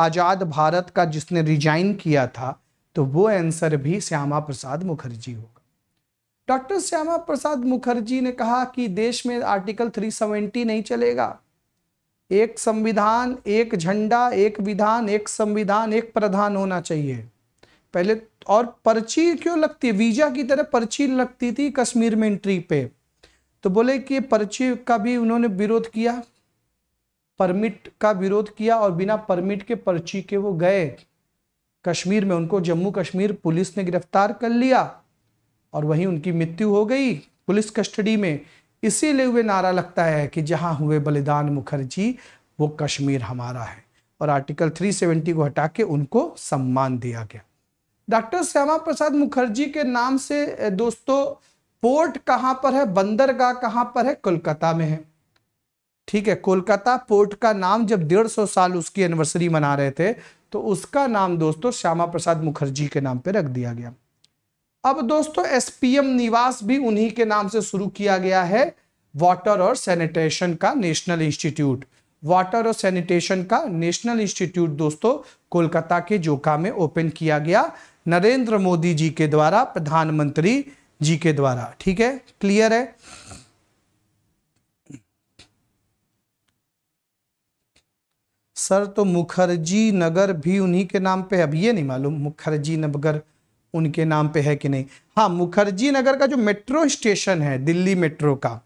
[SPEAKER 1] आज़ाद भारत का जिसने रिजाइन किया था तो वो आंसर भी श्यामा प्रसाद मुखर्जी होगा डॉक्टर श्यामा प्रसाद मुखर्जी ने कहा कि देश में आर्टिकल 370 नहीं चलेगा एक संविधान एक झंडा एक विधान एक संविधान एक प्रधान होना चाहिए पहले और पर्ची क्यों लगती है वीजा की तरह पर्ची लगती थी कश्मीर में एंट्री पे तो बोले कि पर्ची का भी उन्होंने विरोध किया परमिट का विरोध किया और बिना परमिट के पर्ची के वो गए कश्मीर में उनको जम्मू कश्मीर पुलिस ने गिरफ्तार कर लिया और वहीं उनकी मृत्यु हो गई पुलिस कस्टडी में इसीलिए वे नारा लगता है कि जहां हुए बलिदान मुखर्जी वो कश्मीर हमारा है और आर्टिकल 370 को हटा के उनको सम्मान दिया गया डॉक्टर श्यामा प्रसाद मुखर्जी के नाम से दोस्तों पोर्ट कहाँ पर है बंदरगाह कहाँ पर है कोलकाता में है ठीक है कोलकाता पोर्ट का नाम जब डेढ़ सौ साल उसकी एनिवर्सरी मना रहे थे तो उसका नाम दोस्तों श्यामा प्रसाद मुखर्जी के नाम पे रख दिया गया अब दोस्तों एसपीएम निवास भी उन्हीं के नाम से शुरू किया गया है वाटर और सैनिटेशन का नेशनल इंस्टीट्यूट वाटर और सैनिटेशन का नेशनल इंस्टीट्यूट दोस्तों कोलकाता के जोका में ओपन किया गया नरेंद्र मोदी जी के द्वारा प्रधानमंत्री जी के द्वारा ठीक है क्लियर है सर तो मुखर्जी नगर भी उन्हीं के नाम पे अब ये नहीं मालूम मुखर्जी नगर उनके नाम पे है कि नहीं हाँ मुखर्जी नगर का जो मेट्रो स्टेशन है दिल्ली मेट्रो का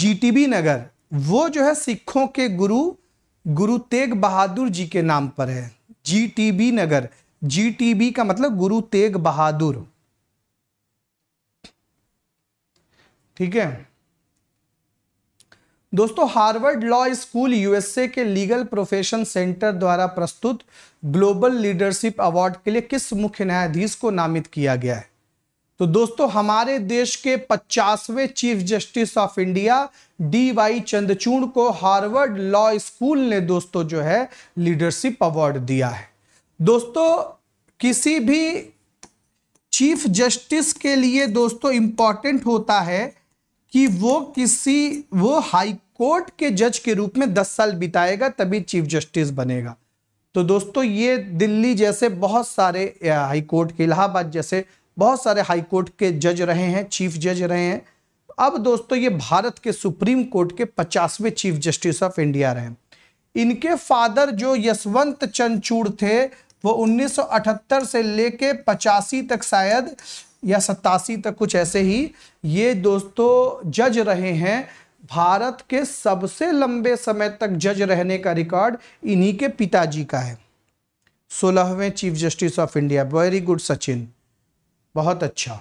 [SPEAKER 1] जीटीबी नगर वो जो है सिखों के गुरु गुरु तेग बहादुर जी के नाम पर है जीटीबी नगर जीटीबी का मतलब गुरु तेग बहादुर ठीक है दोस्तों हार्वर्ड लॉ स्कूल यूएसए के लीगल प्रोफेशन सेंटर द्वारा प्रस्तुत ग्लोबल लीडरशिप अवार्ड के लिए किस मुख्य न्यायाधीश को नामित किया गया है तो दोस्तों हमारे देश के 50वें chief justice of India D Y Chandrachud को हार्वर्ड लॉ स्कूल ने दोस्तों जो है लीडरशिप अवार्ड दिया है दोस्तों किसी भी चीफ जस्टिस के लिए दोस्तों इंपॉर्टेंट होता है कि वो किसी वो हाई कोर्ट के जज के रूप में दस साल बिताएगा तभी चीफ जस्टिस बनेगा तो दोस्तों ये दिल्ली जैसे बहुत सारे हाई कोर्ट के इलाहाबाद जैसे बहुत सारे हाई कोर्ट के जज रहे हैं चीफ जज रहे हैं अब दोस्तों ये भारत के सुप्रीम कोर्ट के पचासवें चीफ जस्टिस ऑफ इंडिया रहे हैं इनके फादर जो यशवंत चंदचूड़ थे वो 1978 से लेके पचासी तक शायद या सतासी तक कुछ ऐसे ही ये दोस्तों जज रहे हैं भारत के सबसे लंबे समय तक जज रहने का रिकॉर्ड इन्हीं के पिताजी का है सोलहवें chief justice of India very good Sachin बहुत अच्छा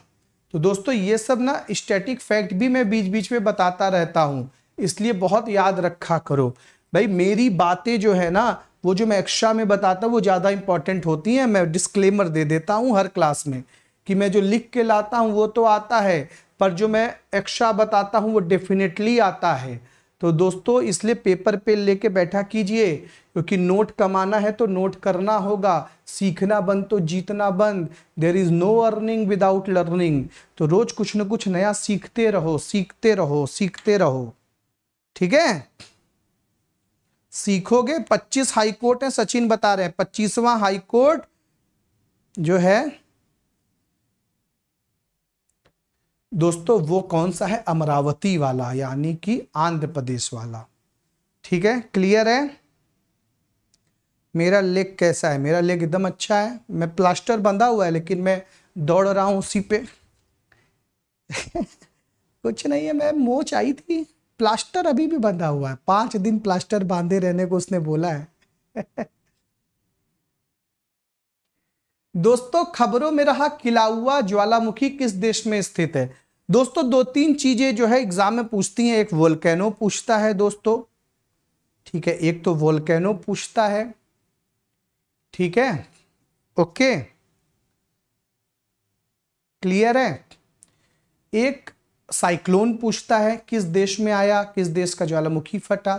[SPEAKER 1] तो दोस्तों ये सब ना स्टैटिक फैक्ट भी मैं बीच बीच में बताता रहता हूँ इसलिए बहुत याद रखा करो भाई मेरी बातें जो है ना वो जो मैं एक्स्ट्रा में बताता हूँ वो ज़्यादा इंपॉर्टेंट होती हैं मैं डिस्क्लेमर दे देता हूँ हर क्लास में कि मैं जो लिख के लाता हूँ वो तो आता है पर जो मैं एक्स्ट्रा बताता हूँ वो डेफिनेटली आता है तो दोस्तों इसलिए पेपर पे लेके बैठा कीजिए क्योंकि नोट कमाना है तो नोट करना होगा सीखना बंद तो जीतना बंद there is no earning without learning तो रोज़ कुछ ना कुछ नया सीखते रहो सीखते रहो सीखते रहो ठीक है सीखोगे 25 हाई कोर्ट है सचिन बता रहे हैं 25वां हाई कोर्ट जो है दोस्तों वो कौन सा है अमरावती वाला यानी कि आंध्र प्रदेश वाला ठीक है क्लियर है मेरा लेग कैसा है मेरा लेग एकदम अच्छा है मैं प्लास्टर बंधा हुआ है लेकिन मैं दौड़ रहा हूँ उसी पे कुछ नहीं है मैं मोच आई थी प्लास्टर अभी भी बंधा हुआ है पांच दिन प्लास्टर बांधे रहने को उसने बोला है दोस्तों खबरों में रहा किलाउआ ज्वालामुखी किस देश में स्थित है दोस्तों दो तीन चीजें जो है एग्जाम में पूछती हैं एक वोल्केनो पूछता है दोस्तों ठीक है एक तो वोल्केनो पूछता है ठीक है ओके क्लियर है एक साइक्लोन पूछता है किस देश में आया किस देश का ज्वालामुखी फटा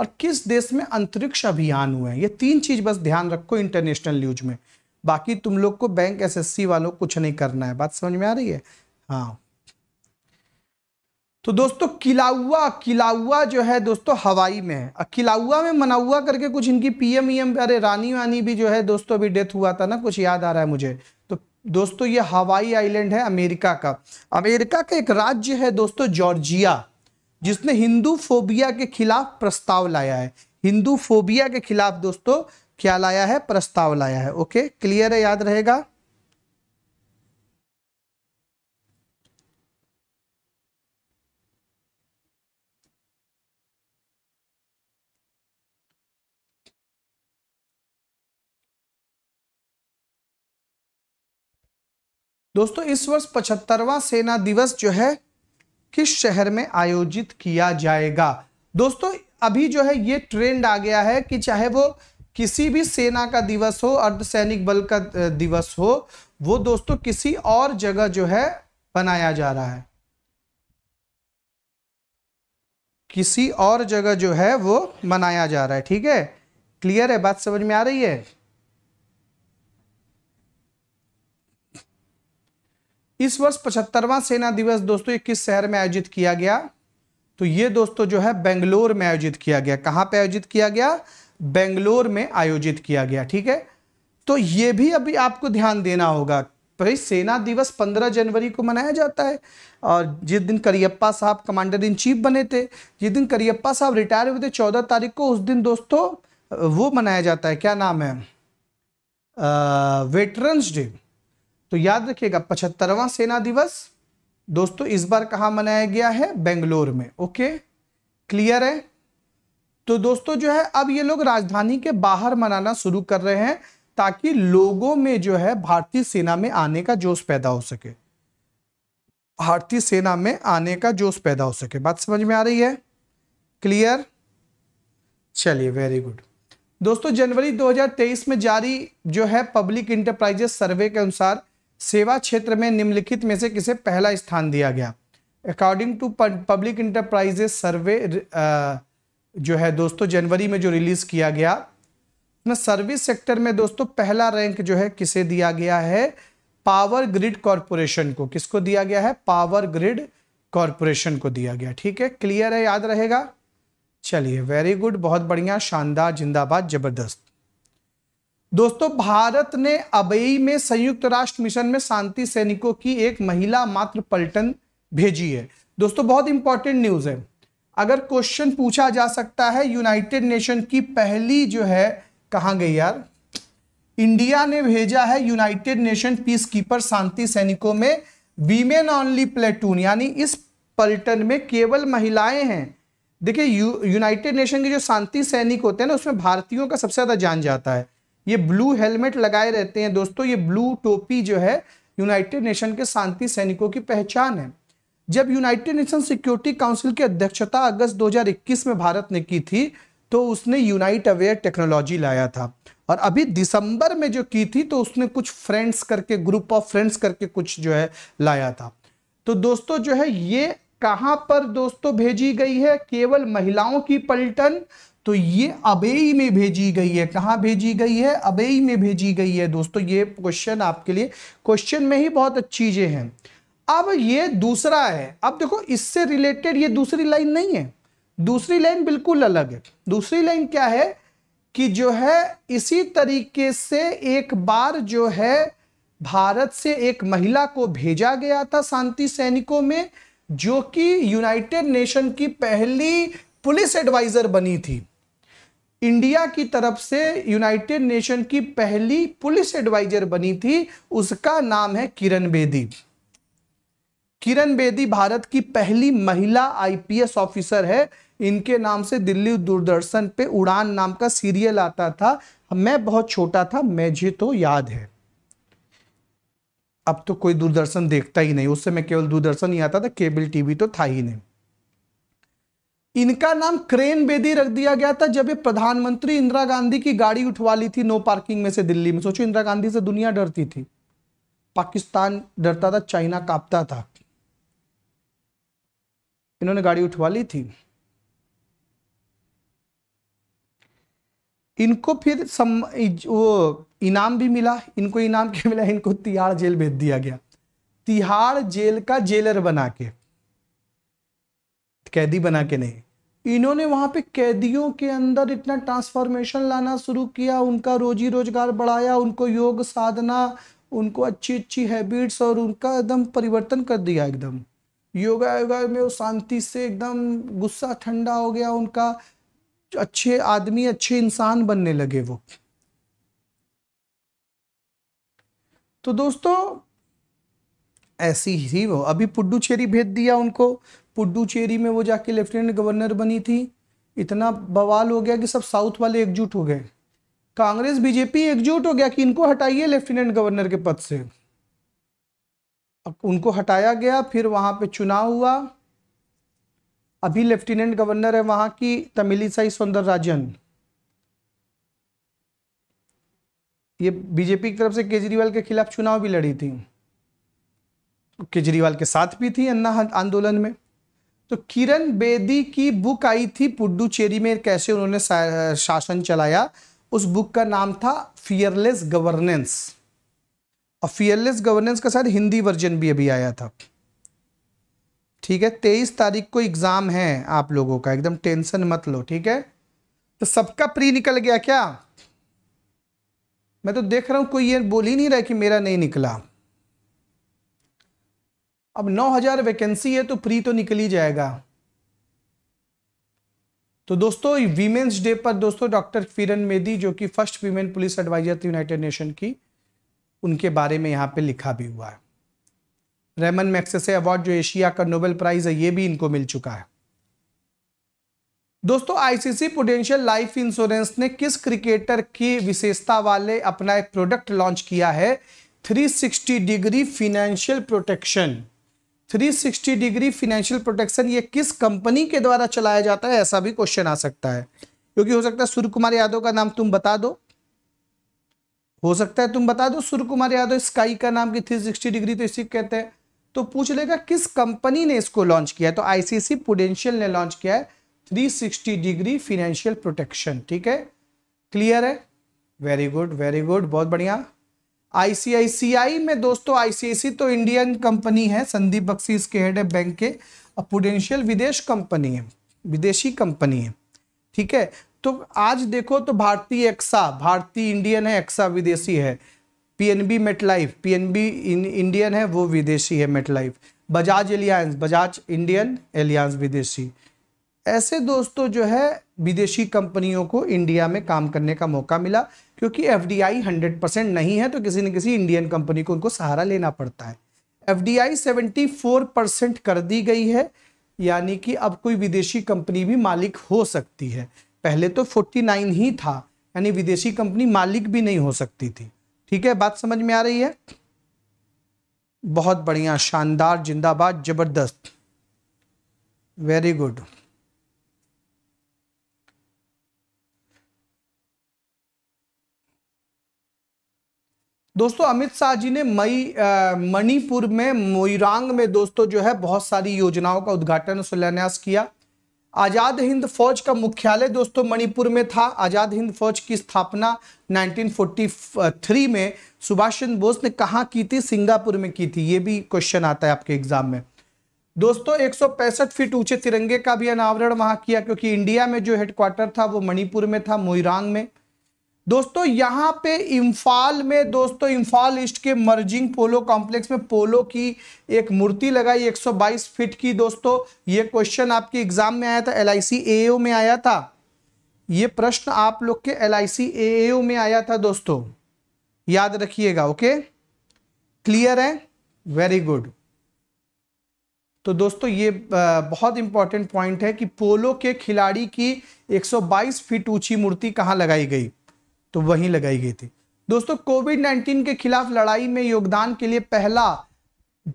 [SPEAKER 1] और किस देश में अंतरिक्ष अभियान हुए ये तीन चीज बस ध्यान रखो इंटरनेशनल न्यूज में बाकी तुम लोग को बैंक एसएससी वालों कुछ नहीं करना है बात समझ में आ रही है हाँ तो दोस्तों किलाउआ किलाउआ जो है दोस्तों हवाई में है किलाउआ में मनाउआ करके कुछ इनकी पीएम ईएम प्यारे रानी वानी भी जो है दोस्तों अभी डेथ हुआ था ना कुछ याद आ रहा है मुझे तो दोस्तों ये हवाई आइलैंड है अमेरिका का अमेरिका का एक राज्य है दोस्तों जॉर्जिया जिसने हिंदू फोबिया के खिलाफ प्रस्ताव लाया है हिंदू फोबिया के खिलाफ दोस्तों क्या लाया है प्रस्ताव लाया है ओके क्लियर है याद रहेगा दोस्तों इस वर्ष पचहत्तरवा सेना दिवस जो है किस शहर में आयोजित किया जाएगा दोस्तों अभी जो है ये ट्रेंड आ गया है कि चाहे वो किसी भी सेना का दिवस हो अर्धसैनिक बल का दिवस हो वो दोस्तों किसी और जगह जो है बनाया जा रहा है किसी और जगह जो है वो मनाया जा रहा है ठीक है क्लियर है बात समझ में आ रही है इस वर्ष पचहत्तरवां सेना दिवस दोस्तों ये किस शहर में आयोजित किया गया तो ये दोस्तों जो है बेंगलोर में आयोजित किया गया कहां पे आयोजित किया गया बेंगलोर में आयोजित किया गया ठीक है तो ये भी अभी आपको ध्यान देना होगा भाई सेना दिवस 15 जनवरी को मनाया जाता है और जिस दिन करियप्पा साहब कमांडर इन चीफ बने थे जिस दिन करियप्पा साहब रिटायर हुए थे 14 तारीख को उस दिन दोस्तों वो मनाया जाता है क्या नाम है वेटरन्स डे तो याद रखिएगा पचहत्तरवां सेना दिवस दोस्तों इस बार कहा मनाया गया है बेंगलोर में ओके क्लियर है तो दोस्तों जो है अब ये लोग राजधानी के बाहर मनाना शुरू कर रहे हैं ताकि लोगों में जो है भारतीय सेना में आने का जोश पैदा हो सके भारतीय सेना में आने का जोश पैदा हो सके बात समझ में आ रही है क्लियर चलिए वेरी गुड दोस्तों जनवरी 2023 में जारी जो है पब्लिक इंटरप्राइजेस सर्वे के अनुसार सेवा क्षेत्र में निम्नलिखित में से किसे पहला स्थान दिया गया according to public enterprises survey जो है दोस्तों जनवरी में जो रिलीज किया गया ना सर्विस सेक्टर में दोस्तों पहला रैंक जो है किसे दिया गया है पावर ग्रिड कॉरपोरेशन को किसको दिया गया है पावर ग्रिड कॉरपोरेशन को दिया गया ठीक है क्लियर है याद रहेगा चलिए वेरी गुड बहुत बढ़िया शानदार जिंदाबाद जबरदस्त दोस्तों भारत ने अबई में संयुक्त राष्ट्र मिशन में शांति सैनिकों की एक महिला मात्र पलटन भेजी है दोस्तों बहुत इंपॉर्टेंट न्यूज है अगर क्वेश्चन पूछा जा सकता है यूनाइटेड नेशन की पहली जो है कहा गई यार इंडिया ने भेजा है यूनाइटेड नेशन पीस कीपर शांति सैनिकों में वीमेन ऑनली प्लेटून यानी इस पलटन में केवल महिलाएं हैं देखिए यूनाइटेड नेशन के जो शांति सैनिक होते हैं ना उसमें भारतीयों का सबसे ज़्यादा जान जाता है ये ब्लू हेलमेट लगाए रहते हैं दोस्तों ये ब्लू टोपी जो है यूनाइटेड नेशन के शांति सैनिकों की पहचान है जब यूनाइटेड नेशन सिक्योरिटी काउंसिल की अध्यक्षता अगस्त 2021 में भारत ने की थी तो उसने यूनाइट अवेयर टेक्नोलॉजी लाया था और अभी दिसंबर में जो की थी तो उसने कुछ फ्रेंड्स करके ग्रुप ऑफ फ्रेंड्स करके कुछ जो है लाया था तो दोस्तों जो है ये कहाँ पर दोस्तों भेजी गई है केवल महिलाओं की पलटन तो ये अबेई में भेजी गई है कहाँ भेजी गई है अबेई में भेजी गई है दोस्तों ये क्वेश्चन आपके लिए क्वेश्चन में ही बहुत अच्छी चीज़ें हैं अब ये दूसरा है अब देखो इससे रिलेटेड ये दूसरी लाइन नहीं है दूसरी लाइन बिल्कुल अलग है दूसरी लाइन क्या है कि जो है इसी तरीके से एक बार जो है भारत से एक महिला को भेजा गया था शांति सैनिकों में जो कि यूनाइटेड नेशन की पहली पुलिस एडवाइजर बनी थी इंडिया की तरफ से यूनाइटेड नेशन की पहली पुलिस एडवाइजर बनी थी उसका नाम है किरण बेदी किरण बेदी भारत की पहली महिला आईपीएस ऑफिसर है इनके नाम से दिल्ली दूरदर्शन पे उड़ान नाम का सीरियल आता था मैं बहुत छोटा था मुझे तो याद है अब तो कोई दूरदर्शन देखता ही नहीं उस समय केवल दूरदर्शन ही आता था केबल टीवी तो था ही नहीं इनका नाम क्रेन बेदी रख दिया गया था जब ये प्रधानमंत्री इंदिरा गांधी की गाड़ी उठवा ली थी नो पार्किंग में से दिल्ली में सोचो इंदिरा गांधी से दुनिया डरती थी पाकिस्तान डरता था चाइना कांपता था इन्होंने गाड़ी उठवा ली थी इनको फिर सम वो इनाम भी मिला इनको इनाम क्या मिला इनको तिहाड़ जेल भेज दिया गया तिहाड़ जेल का जेलर बना के कैदी बना के नहीं इन्होंने वहां पे कैदियों के अंदर इतना ट्रांसफॉर्मेशन लाना शुरू किया उनका रोजी रोजगार बढ़ाया उनको योग साधना उनको अच्छी अच्छी हैबिट्स और उनका एकदम परिवर्तन कर दिया एकदम योगा योगा में वो शांति से एकदम गुस्सा ठंडा हो गया उनका अच्छे आदमी अच्छे इंसान बनने लगे वो तो दोस्तों ऐसी ही वो अभी पुडुचेरी भेज दिया उनको पुडुचेरी में वो जाके लेफ्टिनेंट गवर्नर बनी थी इतना बवाल हो गया कि सब साउथ वाले एकजुट हो गए कांग्रेस बीजेपी एकजुट हो गया कि इनको हटाइए लेफ्टिनेंट गवर्नर के पद से उनको हटाया गया फिर वहां पे चुनाव हुआ अभी लेफ्टिनेंट गवर्नर है वहां की तमिलीसाई राजन ये बीजेपी की तरफ से केजरीवाल के खिलाफ चुनाव भी लड़ी थी केजरीवाल के साथ भी थी अन्ना आंदोलन में तो किरण बेदी की बुक आई थी पुडुचेरी में कैसे उन्होंने शासन चलाया उस बुक का नाम था फियरलेस गवर्नेंस और फियरलेस गवर्नेंस के साथ हिंदी वर्जन भी अभी आया था ठीक है तेईस तारीख को एग्ज़ाम है आप लोगों का एकदम टेंशन मत लो ठीक है तो सबका प्री निकल गया क्या मैं तो देख रहा हूं कोई ये बोल ही नहीं रहा कि मेरा नहीं निकला अब 9000 वैकेंसी है तो प्री तो निकल ही जाएगा तो दोस्तों वीमेन्स डे पर दोस्तों डॉक्टर किरण मेदी जो कि फर्स्ट वीमेन पुलिस एडवाइजर थी यूनाइटेड नेशन की उनके बारे में यहां पे लिखा भी हुआ है रेमन मैक्सेसे अवार्ड जो एशिया का नोबेल प्राइज है ये भी इनको मिल चुका है दोस्तों आईसीसी पोटेंशियल लाइफ इंश्योरेंस ने किस क्रिकेटर की विशेषता वाले अपना एक प्रोडक्ट लॉन्च किया है 360 degree financial protection 360 degree financial protection ये किस कंपनी के द्वारा चलाया जाता है ऐसा भी क्वेश्चन आ सकता है क्योंकि हो सकता है सूर्य कुमार यादव का नाम तुम बता दो हो सकता है तुम बता दो सूर्य कुमार यादव स्काई का नाम की थ्री सिक्सटी डिग्री तो इसी कहते हैं तो पूछ लेगा किस कंपनी ने इसको लॉन्च किया है तो आईसीसी पोडेंशियल ने लॉन्च किया है 360 डिग्री फिनेंशियल प्रोटेक्शन ठीक है क्लियर है वेरी गुड वेरी गुड बहुत बढ़िया आईसीआईसीआई में दोस्तों आईसीआईसी तो इंडियन कंपनी है संदीप बक्सी इसके हेड है बैंक के और पुडेंशियल विदेश कंपनी है विदेशी कंपनी है ठीक है तो आज देखो तो भारतीय एक्सा भारतीय इंडियन है एक्सा विदेशी है पीएनबी मेटलाइफ पीएनबी इंडियन है वो विदेशी है MetLife Bajaj Allianz Bajaj Indian Allianz विदेशी ऐसे दोस्तों जो है विदेशी कंपनियों को इंडिया में काम करने का मौका मिला क्योंकि F D I hundred percent नहीं है तो किसी न किसी इंडियन कंपनी को उनको सहारा लेना पड़ता है F D I seventy four percent कर दी गई है यानी कि अब कोई विदेशी कंपनी भी मालिक हो सकती है पहले तो फोर्टी नाइन ही था यानी विदेशी कंपनी मालिक भी नहीं हो सकती थी ठीक है बात समझ में आ रही है बहुत बढ़िया शानदार जिंदाबाद जबरदस्त वेरी गुड दोस्तों अमित शाह जी ने मई मणिपुर में मोईरांग में दोस्तों जो है बहुत सारी योजनाओं का उद्घाटन शिलान्यास किया आज़ाद हिंद फौज का मुख्यालय दोस्तों मणिपुर में था आज़ाद हिंद फौज की स्थापना 1943 में सुभाष चंद्र बोस ने कहा की थी सिंगापुर में की थी ये भी क्वेश्चन आता है आपके एग्जाम में दोस्तों एक फीट ऊंचे तिरंगे का भी अनावरण वहां किया क्योंकि इंडिया में जो हेडक्वार्टर था वो मणिपुर में था मोईरांग में दोस्तों यहाँ पे इम्फाल में दोस्तों इम्फाल ईस्ट के मर्जिंग पोलो कॉम्प्लेक्स में पोलो की एक मूर्ति लगाई 122 फीट की दोस्तों ये क्वेश्चन आपके एग्जाम में आया था एल आई में आया था ये प्रश्न आप लोग के एल आई में आया था दोस्तों याद रखिएगा ओके क्लियर है वेरी गुड तो दोस्तों ये बहुत इंपॉर्टेंट पॉइंट है कि पोलो के खिलाड़ी की 122 फीट ऊंची मूर्ति कहाँ लगाई गई तो वहीं लगाई गई थी दोस्तों कोविड 19 के खिलाफ लड़ाई में योगदान के लिए पहला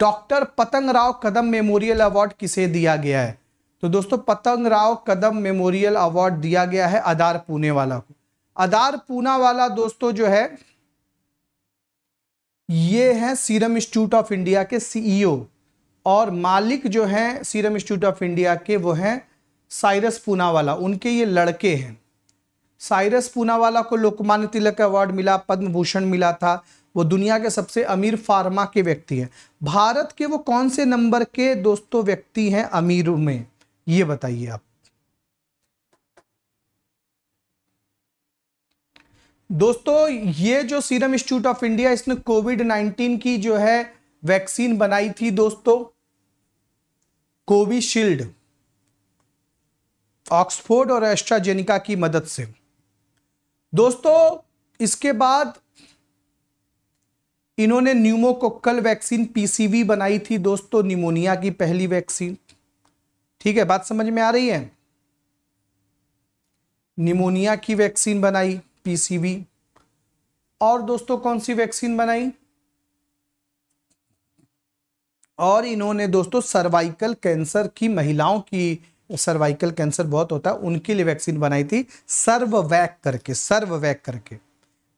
[SPEAKER 1] डॉक्टर पतंग राव कदम मेमोरियल अवार्ड किसे दिया गया है तो दोस्तों पतंग राव कदम मेमोरियल अवार्ड दिया गया है अदार पुणे वाला को अदार पूना वाला दोस्तों जो है ये है सीरम इंस्टीट्यूट ऑफ इंडिया के सीईओ और मालिक जो है सीरम इंस्टीट्यूट ऑफ इंडिया के वो हैं साइरस पूनावाला वाला उनके ये लड़के हैं साइरस पूनावाला को लोकमान्य तिलक अवार्ड मिला पद्म भूषण मिला था वो दुनिया के सबसे अमीर फार्मा के व्यक्ति हैं भारत के वो कौन से नंबर के दोस्तों व्यक्ति हैं अमीर में ये बताइए आप दोस्तों ये जो सीरम इंस्टीट्यूट ऑफ इंडिया इसने कोविड 19 की जो है वैक्सीन बनाई थी दोस्तों कोविशील्ड ऑक्सफोर्ड और एस्ट्राजेनिका की मदद से दोस्तों इसके बाद इन्होंने न्यूमोकोकल वैक्सीन पीसीवी बनाई थी दोस्तों निमोनिया की पहली वैक्सीन ठीक है बात समझ में आ रही है निमोनिया की वैक्सीन बनाई पीसीवी और दोस्तों कौन सी वैक्सीन बनाई और इन्होंने दोस्तों सर्वाइकल कैंसर की महिलाओं की सर्वाइकल कैंसर बहुत होता है उनके लिए वैक्सीन बनाई थी सर्ववैक करके सर्ववैक करके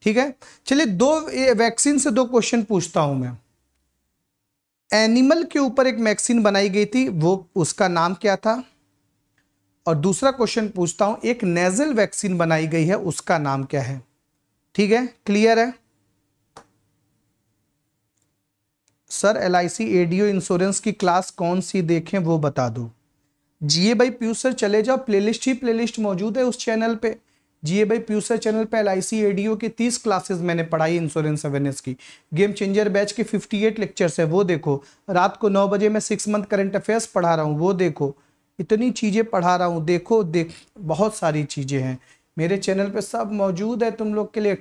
[SPEAKER 1] ठीक है चलिए दो वैक्सीन से दो क्वेश्चन पूछता हूं मैं एनिमल के ऊपर एक वैक्सीन बनाई गई थी वो उसका नाम क्या था और दूसरा क्वेश्चन पूछता हूं एक नेजल वैक्सीन बनाई गई है उसका नाम क्या है ठीक है क्लियर है sir L I C ADO insurance की क्लास कौन सी देखें वो बता दो जीए बाई प्यूसर चले जाओ प्लेलिस्ट ही प्लेलिस्ट मौजूद है उस चैनल पे जीए बाई प्यूसर चैनल पे एल आई सी ओ की तीस क्लासेज मैंने पढ़ाई इंश्योरेंस अवेयरनेस की गेम चेंजर बैच के फिफ्टी एट लेक्चर्स है वो देखो रात को नौ बजे मैं सिक्स मंथ करंट अफेयर्स पढ़ा रहा हूँ वो देखो इतनी चीज़ें पढ़ा रहा हूँ देखो देख बहुत सारी चीज़ें हैं मेरे चैनल पर सब मौजूद है तुम लोग के लिए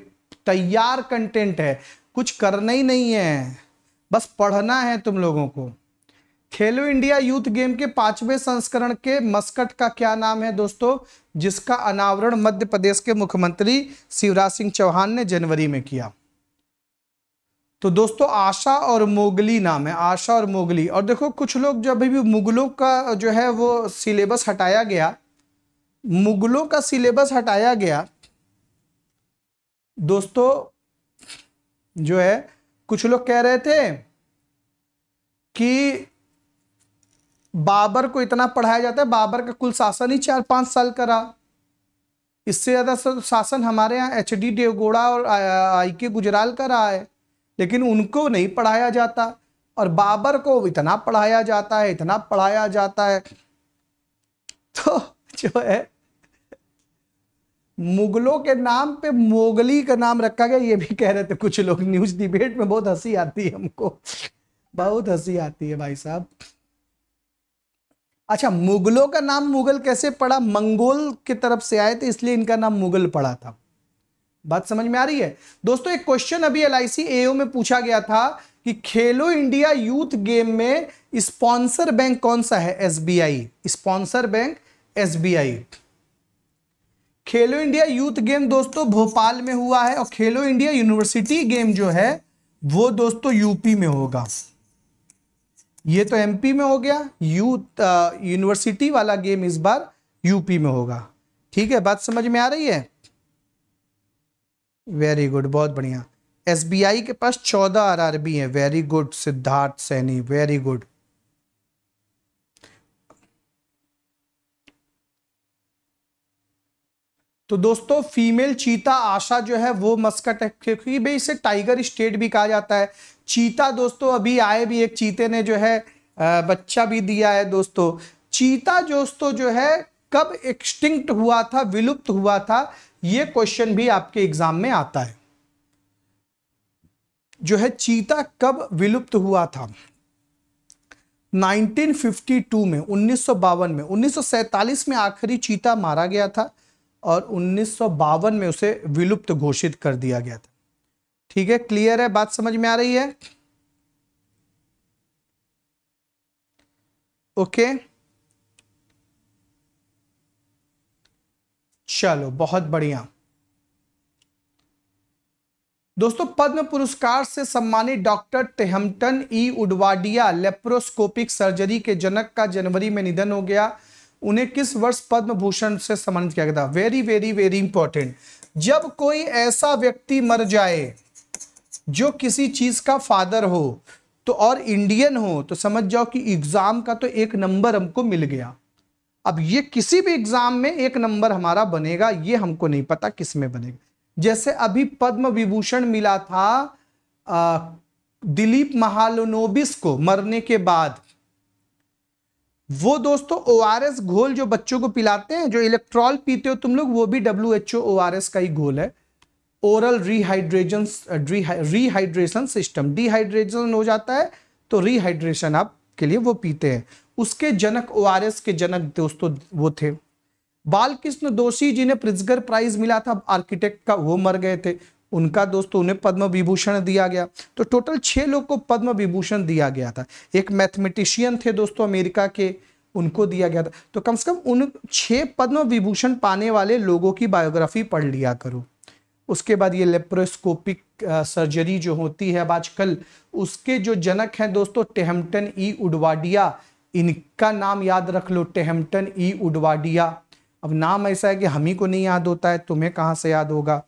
[SPEAKER 1] तैयार कंटेंट है कुछ करना ही नहीं है बस पढ़ना है तुम लोगों को खेलो इंडिया यूथ गेम के पांचवें संस्करण के मस्कट का क्या नाम है दोस्तों जिसका अनावरण मध्य प्रदेश के मुख्यमंत्री शिवराज सिंह चौहान ने जनवरी में किया तो दोस्तों आशा और मोगली नाम है आशा और मोगली और देखो कुछ लोग जो अभी भी मुगलों का जो है वो सिलेबस हटाया गया मुगलों का सिलेबस हटाया गया दोस्तों जो है कुछ लोग कह रहे थे कि बाबर को इतना पढ़ाया जाता है बाबर का कुल शासन ही चार पाँच साल का रहा इससे ज़्यादा शासन हमारे यहाँ एच डी देवगोड़ा और आई के गुजराल का रहा है लेकिन उनको नहीं पढ़ाया जाता और बाबर को इतना पढ़ाया जाता है इतना पढ़ाया जाता है तो जो है मुगलों के नाम पे मोगली का नाम रखा गया ये भी कह रहे थे कुछ लोग न्यूज़ डिबेट में बहुत हंसी आती है हमको बहुत हंसी आती है भाई साहब अच्छा मुगलों का नाम मुगल कैसे पड़ा मंगोल की तरफ से आए थे इसलिए इनका नाम मुगल पड़ा था बात समझ में आ रही है दोस्तों एक क्वेश्चन अभी एल आई में पूछा गया था कि खेलो इंडिया यूथ गेम में स्पॉन्सर बैंक कौन सा है SBI sponsor bank SBI Khelo India youth game दोस्तों भोपाल में हुआ है और खेलो इंडिया यूनिवर्सिटी गेम जो है वो दोस्तों यूपी में होगा ये तो एमपी में हो गया यू यूनिवर्सिटी uh, वाला गेम इस बार यूपी में होगा ठीक है बात समझ में आ रही है वेरी गुड बहुत बढ़िया एसबीआई के पास चौदह आरआरबी है very good Siddharth Saini very good तो दोस्तों फीमेल चीता आशा जो है वो मस्कट है क्योंकि भाई इसे टाइगर स्टेट भी कहा जाता है चीता दोस्तों अभी आए भी एक चीते ने जो है बच्चा भी दिया है दोस्तों चीता दोस्तों जो है कब एक्सटिंक्ट हुआ था विलुप्त हुआ था यह क्वेश्चन भी आपके एग्जाम में आता है जो है चीता कब विलुप्त हुआ था 1952 में उन्नीस में उन्नीस में आखिरी चीता मारा गया था और उन्नीस में उसे विलुप्त घोषित कर दिया गया था ठीक है क्लियर है बात समझ में आ रही है ओके चलो बहुत बढ़िया दोस्तों पद्म पुरस्कार से सम्मानित doctor Tehemton E Udwadia laparoscopic surgery के जनक का जनवरी में निधन हो गया उन्हें किस वर्ष पद्म भूषण से सम्मानित किया गया था वेरी वेरी वेरी इंपॉर्टेंट जब कोई ऐसा व्यक्ति मर जाए जो किसी चीज़ का फादर हो तो और इंडियन हो तो समझ जाओ कि एग्ज़ाम का तो एक नंबर हमको मिल गया अब ये किसी भी एग्ज़ाम में एक नंबर हमारा बनेगा ये हमको नहीं पता किस में बनेगा जैसे अभी पद्म विभूषण मिला था आ, दिलीप महालोनोबिस को मरने के बाद वो दोस्तों ओ आर एस घोल जो बच्चों को पिलाते हैं जो इलेक्ट्रॉल पीते हो तुम लोग वो भी W H O R S का ही घोल है oral rehydration rehydration system dehydration हो जाता है तो रिहाइड्रेशन आप के लिए वो पीते हैं उसके जनक ओ के जनक दोस्तों वो थे बालकृष्ण दोषी जिन्हें प्रिजगर प्राइज मिला था आर्किटेक्ट का वो मर गए थे उनका दोस्तों उन्हें पद्म विभूषण दिया गया तो टोटल छः लोग को पद्म विभूषण दिया गया था एक मैथमेटिशियन थे दोस्तों अमेरिका के उनको दिया गया था तो कम से कम उन छः पद्म विभूषण पाने वाले लोगों की बायोग्राफी पढ़ लिया करो उसके बाद ये लेप्रोस्कोपिक सर्जरी जो होती है अब आजकल उसके जो जनक हैं दोस्तों टेहम्पटन ई उडवाडिया इनका नाम याद रख लो टेहम्पटन ई उडवाडिया अब नाम ऐसा है कि हम ही को नहीं याद होता है तुम्हें कहाँ से याद होगा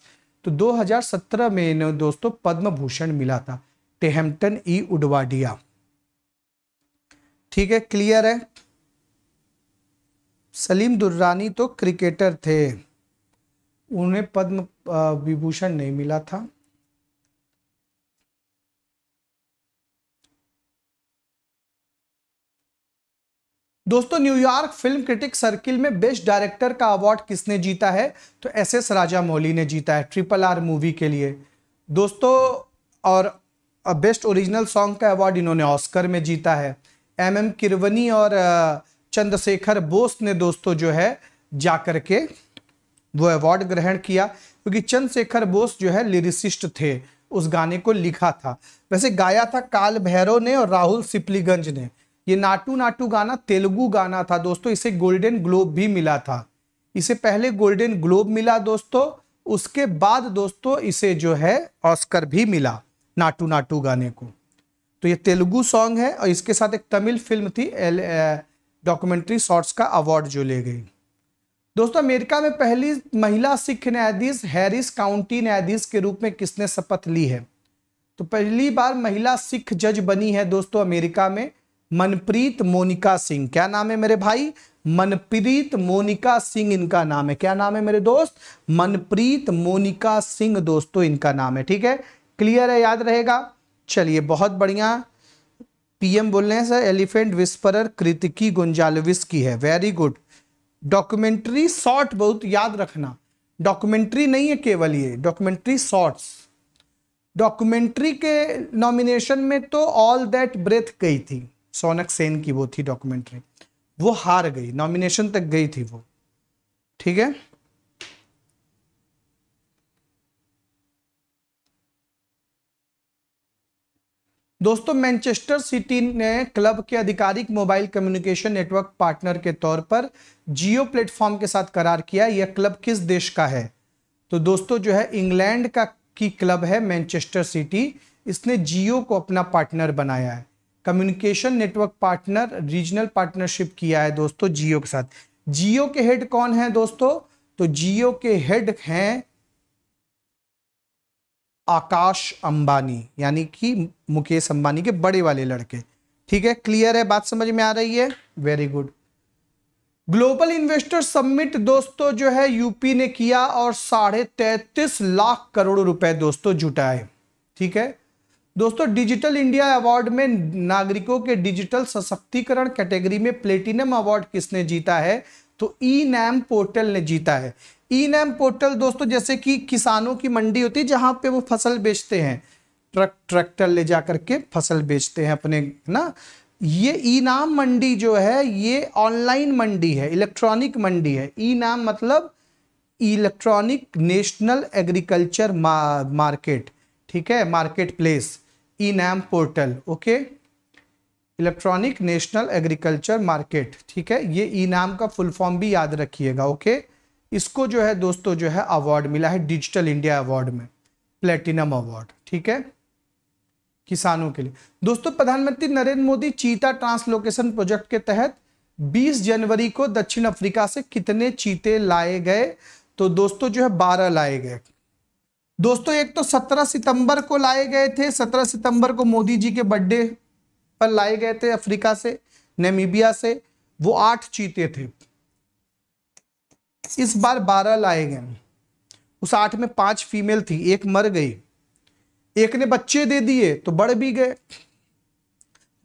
[SPEAKER 1] तो 2017 में इन्हें दोस्तों पद्म भूषण मिला था टेहम्पटन ई उडवाडिया ठीक है क्लियर है सलीम दुर्रानी तो क्रिकेटर थे उन्हें पद्म विभूषण नहीं मिला था दोस्तों न्यूयॉर्क फिल्म क्रिटिक सर्किल में बेस्ट डायरेक्टर का अवार्ड किसने जीता है तो एस एस राजा मौली ने जीता है ट्रिपल आर मूवी के लिए दोस्तों और बेस्ट ओरिजिनल सॉन्ग का अवार्ड इन्होंने ऑस्कर में जीता है एम एम किरवनी और चंद्रशेखर बोस ने दोस्तों जो है जाकर के वो अवार्ड ग्रहण किया क्योंकि चंद्रशेखर बोस जो है लिरिसिस्ट थे उस गाने को लिखा था वैसे गाया था काल भैरव ने और राहुल सिपलीगंज ने ये नाटू नाटू गाना तेलुगु गाना था दोस्तों इसे गोल्डन ग्लोब भी मिला था इसे पहले गोल्डन ग्लोब मिला दोस्तों उसके बाद दोस्तों इसे जो है ऑस्कर भी मिला नाटू नाटू गाने को तो ये तेलुगु सॉन्ग है और इसके साथ एक तमिल फिल्म थी डॉक्यूमेंट्री शॉर्ट्स का अवार्ड जो ले गई दोस्तों अमेरिका में पहली महिला सिख न्यायाधीश हैरिस काउंटी न्यायाधीश के रूप में किसने शपथ ली है तो पहली बार महिला सिख जज बनी है दोस्तों अमेरिका में मनप्रीत मोनिका सिंह क्या नाम है मेरे भाई मनप्रीत मोनिका सिंह इनका नाम है क्या नाम है मेरे दोस्त मनप्रीत मोनिका सिंह दोस्तों इनका नाम है ठीक है क्लियर है याद रहेगा चलिए बहुत बढ़िया पीएम बोल रहे हैं sir elephant whisperer Kartiki Gonsalves की है वेरी गुड डॉक्यूमेंट्री शॉर्ट बहुत याद रखना डॉक्यूमेंट्री नहीं है केवल ये डॉक्यूमेंट्री शॉर्ट्स डॉक्यूमेंट्री के नॉमिनेशन में तो ऑल दैट ब्रेथ गई थी सोनक सेन की वो थी डॉक्यूमेंट्री वो हार गई नॉमिनेशन तक गई थी वो ठीक है दोस्तों मैनचेस्टर सिटी ने क्लब के आधिकारिक मोबाइल कम्युनिकेशन नेटवर्क पार्टनर के तौर पर जियो प्लेटफॉर्म के साथ करार किया यह क्लब किस देश का है तो दोस्तों जो है इंग्लैंड का की क्लब है मैनचेस्टर सिटी इसने जियो को अपना पार्टनर बनाया है communication network partner regional partnership किया है दोस्तों जियो के साथ जियो के हेड कौन है दोस्तों तो जियो के हेड हैं आकाश अंबानी यानी कि मुकेश अंबानी के बड़े वाले लड़के ठीक है क्लियर है बात समझ में आ रही है very good global investor summit दोस्तों जो है यूपी ने किया और साढ़े तैतीस लाख करोड़ रुपए दोस्तों जुटाए ठीक है दोस्तों डिजिटल इंडिया अवार्ड में नागरिकों के डिजिटल सशक्तिकरण कैटेगरी में प्लेटिनम अवार्ड किसने जीता है तो ई e नैम पोर्टल ने जीता है ई e नैम पोर्टल दोस्तों जैसे कि किसानों की मंडी होती है जहां पे वो फसल बेचते हैं ट्रक ट्रैक्टर ले जा करके फसल बेचते हैं अपने ना ये ई e नाम मंडी जो है ये ऑनलाइन मंडी है इलेक्ट्रॉनिक मंडी है ई नाम मतलब इलेक्ट्रॉनिक नेशनल एग्रीकल्चर मार्केट ठीक है market place e NAM portal okay electronic national agriculture market ठीक है ये ई नाम का फुल फॉर्म भी याद रखिएगा ओके इसको जो है दोस्तों जो है अवार्ड मिला है डिजिटल इंडिया अवार्ड में प्लेटिनम अवार्ड ठीक है किसानों के लिए दोस्तों प्रधानमंत्री नरेंद्र मोदी चीता ट्रांसलोकेशन प्रोजेक्ट के तहत 20 जनवरी को दक्षिण अफ्रीका से कितने चीते लाए गए तो दोस्तों जो है 12 लाए गए दोस्तों एक तो 17 सितंबर को लाए गए थे 17 सितंबर को मोदी जी के बर्थडे पर लाए गए थे अफ्रीका से नेमीबिया से वो आठ चीते थे इस बार बारह लाए गए उस आठ में पांच फीमेल थी एक मर गई एक ने बच्चे दे दिए तो बढ़ भी गए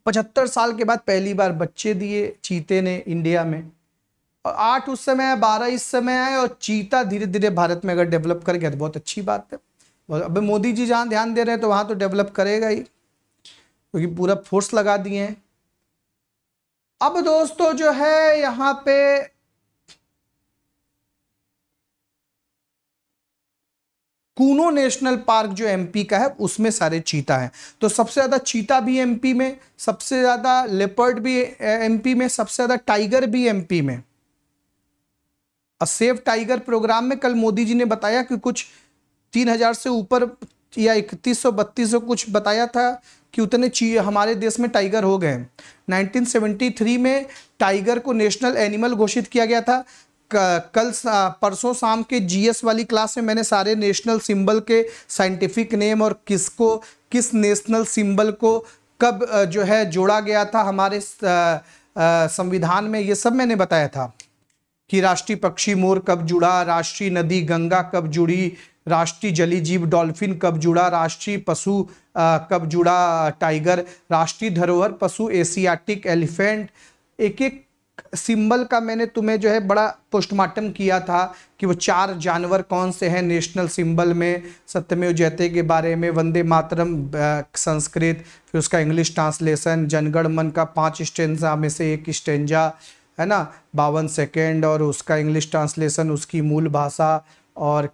[SPEAKER 1] पचहत्तर साल के बाद पहली बार बच्चे दिए चीते ने इंडिया में और आठ उस समय आए बारह इस समय आए और चीता धीरे धीरे भारत में अगर डेवलप कर गया तो बहुत अच्छी बात है अब मोदी जी जहाँ ध्यान दे रहे हैं तो वहाँ तो डेवलप करेगा ही क्योंकि तो पूरा फोर्स लगा दिए हैं अब दोस्तों जो है यहां पे कूनो नेशनल पार्क जो एमपी का है उसमें सारे चीता हैं तो सबसे ज़्यादा चीता भी एमपी में सबसे ज़्यादा लेपर्ड भी एमपी में सबसे ज़्यादा टाइगर भी एमपी में अ सेव टाइगर प्रोग्राम में कल मोदी जी ने बताया कि कुछ तीन हजार से ऊपर या इकतीस सौ बत्तीस सौ कुछ बताया था कि उतने चाहिए हमारे देश में टाइगर हो गए 1973 में टाइगर को नेशनल एनिमल घोषित किया गया था कल परसों शाम के जीएस वाली क्लास में मैंने सारे नेशनल सिंबल के साइंटिफिक नेम और किसको किस नेशनल सिंबल को कब जो है जोड़ा गया था हमारे संविधान में ये सब मैंने बताया था कि राष्ट्रीय पक्षी मोर कब जुड़ा राष्ट्रीय नदी गंगा कब जुड़ी राष्ट्रीय जली जीव डॉल्फिन कब जुड़ा राष्ट्रीय पशु कब जुड़ा टाइगर राष्ट्रीय धरोहर पशु एशियाटिक एलिफेंट एक एक सिंबल का मैंने तुम्हें जो है बड़ा पोस्टमार्टम किया था कि वो चार जानवर कौन से हैं नेशनल सिंबल में सत्यमेव जयते के बारे में वंदे मातरम संस्कृत फिर उसका इंग्लिश ट्रांसलेशन जनगण मन का पांच स्टेंजा में से एक स्टेंजा है ना बावन सेकेंड और उसका इंग्लिश ट्रांसलेशन उसकी मूल भाषा और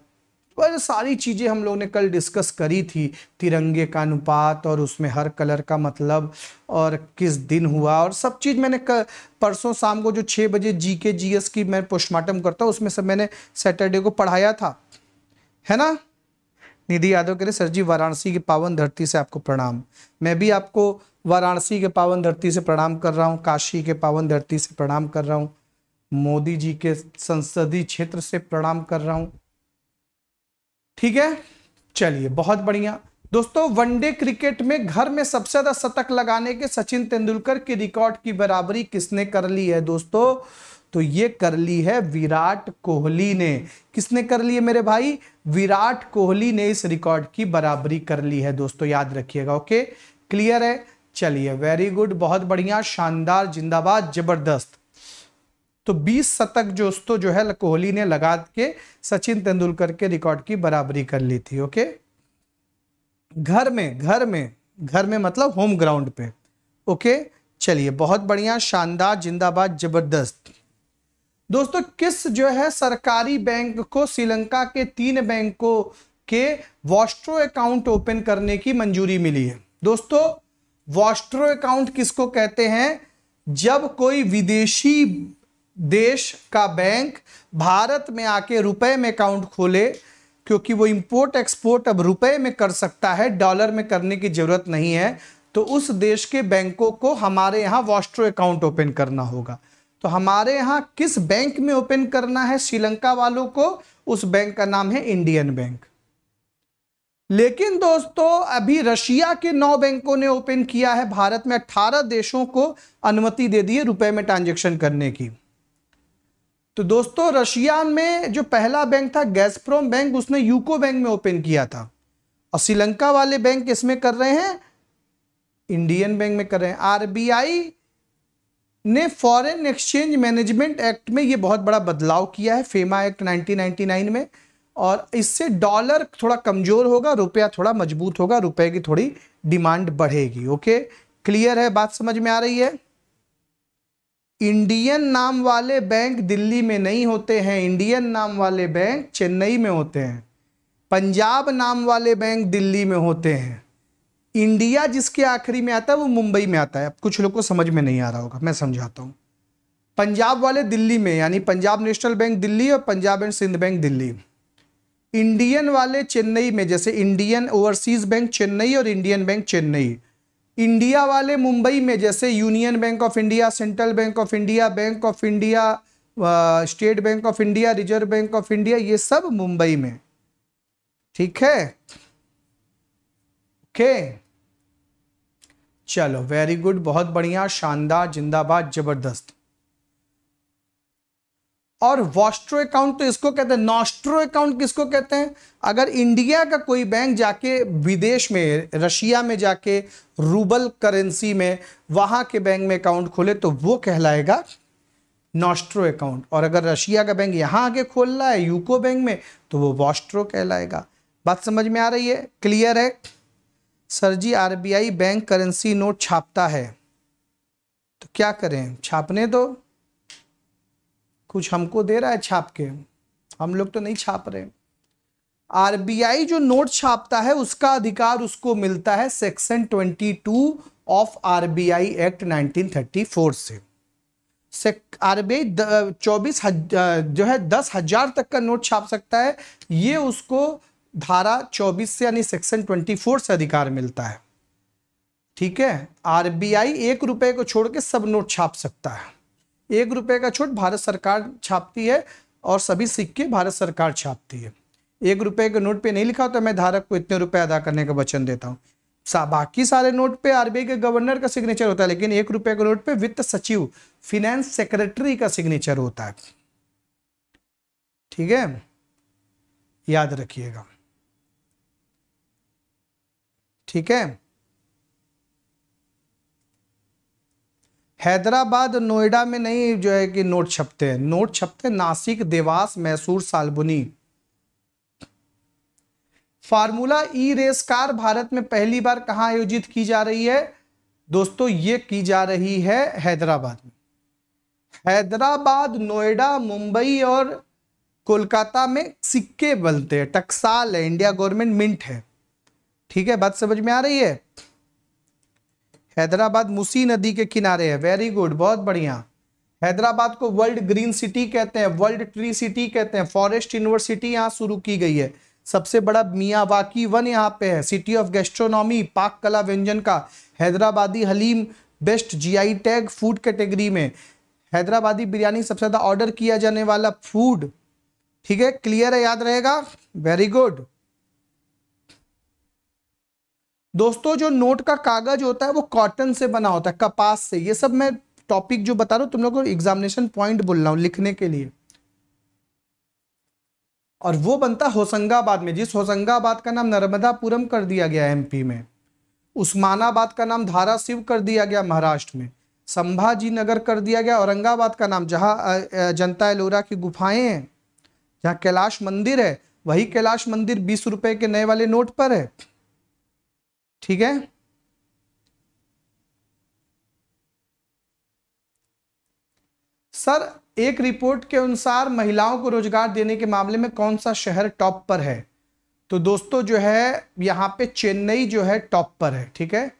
[SPEAKER 1] वह तो सारी चीज़ें हम लोगों ने कल डिस्कस करी थी तिरंगे का अनुपात और उसमें हर कलर का मतलब और किस दिन हुआ और सब चीज़ मैंने परसों शाम को जो छः बजे जी के जी एस की मैं पोस्टमार्टम करता हूँ उसमें सब मैंने सैटरडे को पढ़ाया था है ना निधि यादव कह रहे सर जी वाराणसी की पावन धरती से आपको प्रणाम मैं भी आपको वाराणसी के पावन धरती से प्रणाम कर रहा हूँ काशी के पावन धरती से प्रणाम कर रहा हूँ मोदी जी के संसदीय क्षेत्र से प्रणाम कर रहा हूँ ठीक है चलिए बहुत बढ़िया दोस्तों वनडे क्रिकेट में घर में सबसे ज्यादा शतक लगाने के सचिन तेंदुलकर के रिकॉर्ड की बराबरी किसने कर ली है दोस्तों तो ये कर ली है विराट कोहली ने किसने कर ली है मेरे भाई विराट कोहली ने इस रिकॉर्ड की बराबरी कर ली है दोस्तों याद रखिएगा ओके क्लियर है चलिए वेरी गुड बहुत बढ़िया शानदार जिंदाबाद जबरदस्त तो 20 शतक जो दोस्तों जो है कोहली ने लगा के सचिन तेंदुलकर के रिकॉर्ड की बराबरी कर ली थी ओके घर में घर में घर में मतलब होम ग्राउंड पे ओके चलिए बहुत बढ़िया शानदार जिंदाबाद जबरदस्त दोस्तों किस जो है सरकारी बैंक को श्रीलंका के तीन बैंकों के वॉस्ट्रो अकाउंट ओपन करने की मंजूरी मिली है दोस्तों वॉस्ट्रो अकाउंट किसको कहते हैं जब कोई विदेशी देश का बैंक भारत में आके रुपए में अकाउंट खोले क्योंकि वो इंपोर्ट एक्सपोर्ट अब रुपए में कर सकता है डॉलर में करने की ज़रूरत नहीं है तो उस देश के बैंकों को हमारे यहाँ वॉस्ट्रो अकाउंट ओपन करना होगा तो हमारे यहाँ किस बैंक में ओपन करना है श्रीलंका वालों को उस बैंक का नाम है इंडियन बैंक लेकिन दोस्तों अभी रशिया के नौ बैंकों ने ओपन किया है भारत में 18 देशों को अनुमति दे दी है रुपए में ट्रांजेक्शन करने की तो दोस्तों रशिया में जो पहला बैंक था गैसप्रोम बैंक उसने यूको बैंक में ओपन किया था और श्रीलंका वाले बैंक इसमें कर रहे हैं इंडियन बैंक में कर रहे हैं आरबीआई ने फॉरेन एक्सचेंज मैनेजमेंट एक्ट में ये बहुत बड़ा बदलाव किया है फेमा एक्ट 1999 में और इससे डॉलर थोड़ा कमज़ोर होगा रुपया थोड़ा मजबूत होगा रुपये की थोड़ी डिमांड बढ़ेगी ओके क्लियर है बात समझ में आ रही है इंडियन नाम वाले बैंक दिल्ली में नहीं होते हैं इंडियन नाम वाले बैंक चेन्नई में होते हैं पंजाब नाम वाले बैंक दिल्ली में होते हैं इंडिया जिसके आखिरी में आता है वो मुंबई में आता है अब कुछ लोग को समझ में नहीं आ रहा होगा मैं समझाता हूँ पंजाब वाले दिल्ली में यानी पंजाब नेशनल बैंक दिल्ली और Punjab and Sindh bank Delhi Indian वाले चेन्नई में जैसे इंडियन ओवरसीज बैंक चेन्नई और इंडियन बैंक चेन्नई इंडिया वाले मुंबई में जैसे union bank of India central bank of India bank of India state bank of India reserve bank of India ये सब मुंबई में ठीक है ओके चलो वेरी गुड बहुत बढ़िया शानदार जिंदाबाद जबरदस्त और वॉस्ट्रो अकाउंट तो इसको कहते हैं नॉस्ट्रो अकाउंट किसको कहते हैं अगर इंडिया का कोई बैंक जाके विदेश में रशिया में जाके रूबल करेंसी में वहां के बैंक में अकाउंट खोले तो वो कहलाएगा नॉस्ट्रो अकाउंट और अगर रशिया का बैंक यहां आके खोल रहा है यूको बैंक में तो वो वॉस्ट्रो कहलाएगा बात समझ में आ रही है क्लियर है सर जी आर बैंक करेंसी नोट छापता है तो क्या करें छापने दो तो? कुछ हमको दे रहा है छाप के हम लोग तो नहीं छाप रहे आरबीआई जो नोट छापता है उसका अधिकार उसको मिलता है सेक्शन 22 ऑफ आरबीआई एक्ट 1934 से आरबीआई चौबीस जो है दस हजार तक का नोट छाप सकता है ये उसको धारा 24 से यानी सेक्शन 24 से अधिकार मिलता है ठीक है आरबीआई एक रुपए को छोड़ के सब नोट छाप सकता है एक रुपए का छूट भारत सरकार छापती है और सभी सिक्के भारत सरकार छापती है एक रुपये के नोट पे नहीं लिखा तो मैं धारक को इतने रुपए अदा करने का वचन देता हूँ सा, बाकी सारे नोट पे आरबीआई के गवर्नर का सिग्नेचर होता है लेकिन एक रुपए के नोट पे वित्त सचिव फिनेंस सेक्रेटरी का सिग्नेचर होता है ठीक है याद रखिएगा ठीक है हैदराबाद नोएडा में नहीं जो है कि नोट छपते हैं नोट छपते Nashik Dewas Mysore Salboni formula E race car Bharat में पहली बार कहां आयोजित की जा रही है दोस्तों ये की जा रही है हैदराबाद में हैदराबाद नोएडा मुंबई और कोलकाता में सिक्के बनते हैं टक्साल है इंडिया गवर्नमेंट मिंट है ठीक है बात समझ में आ रही है हैदराबाद मुसी नदी के किनारे है वेरी गुड बहुत बढ़िया हैदराबाद को वर्ल्ड ग्रीन सिटी कहते हैं वर्ल्ड ट्री सिटी कहते हैं फॉरेस्ट यूनिवर्सिटी यहाँ शुरू की गई है सबसे बड़ा मियावाकी वन यहाँ पे है सिटी ऑफ गेस्ट्रोनॉमी पाक कला व्यंजन का Hyderabadi haleem best GI tag food category में हैदराबादी बिरयानी सबसे ज़्यादा ऑर्डर किया जाने वाला फूड ठीक है क्लियर है याद रहेगा वेरी गुड दोस्तों जो नोट का कागज होता है वो कॉटन से बना होता है कपास से ये सब मैं टॉपिक जो बता रहा हूं तुम लोग को एग्जामिनेशन पॉइंट बोल रहा हूं लिखने के लिए और वो बनता होशंगाबाद में जिस होशंगाबाद का नाम नर्मदापुरम कर दिया गया एमपी में उस्मानाबाद का नाम धारा शिव कर दिया गया महाराष्ट्र में संभाजी नगर कर दिया गया औरंगाबाद का नाम जहां जनता एलोरा की गुफाएं हैं जहां कैलाश मंदिर है वही कैलाश मंदिर बीस रुपए के नए वाले नोट पर है ठीक है सर एक रिपोर्ट के अनुसार महिलाओं को रोजगार देने के मामले में कौन सा शहर टॉप पर है तो दोस्तों जो है यहां पे चेन्नई जो है टॉप पर है ठीक है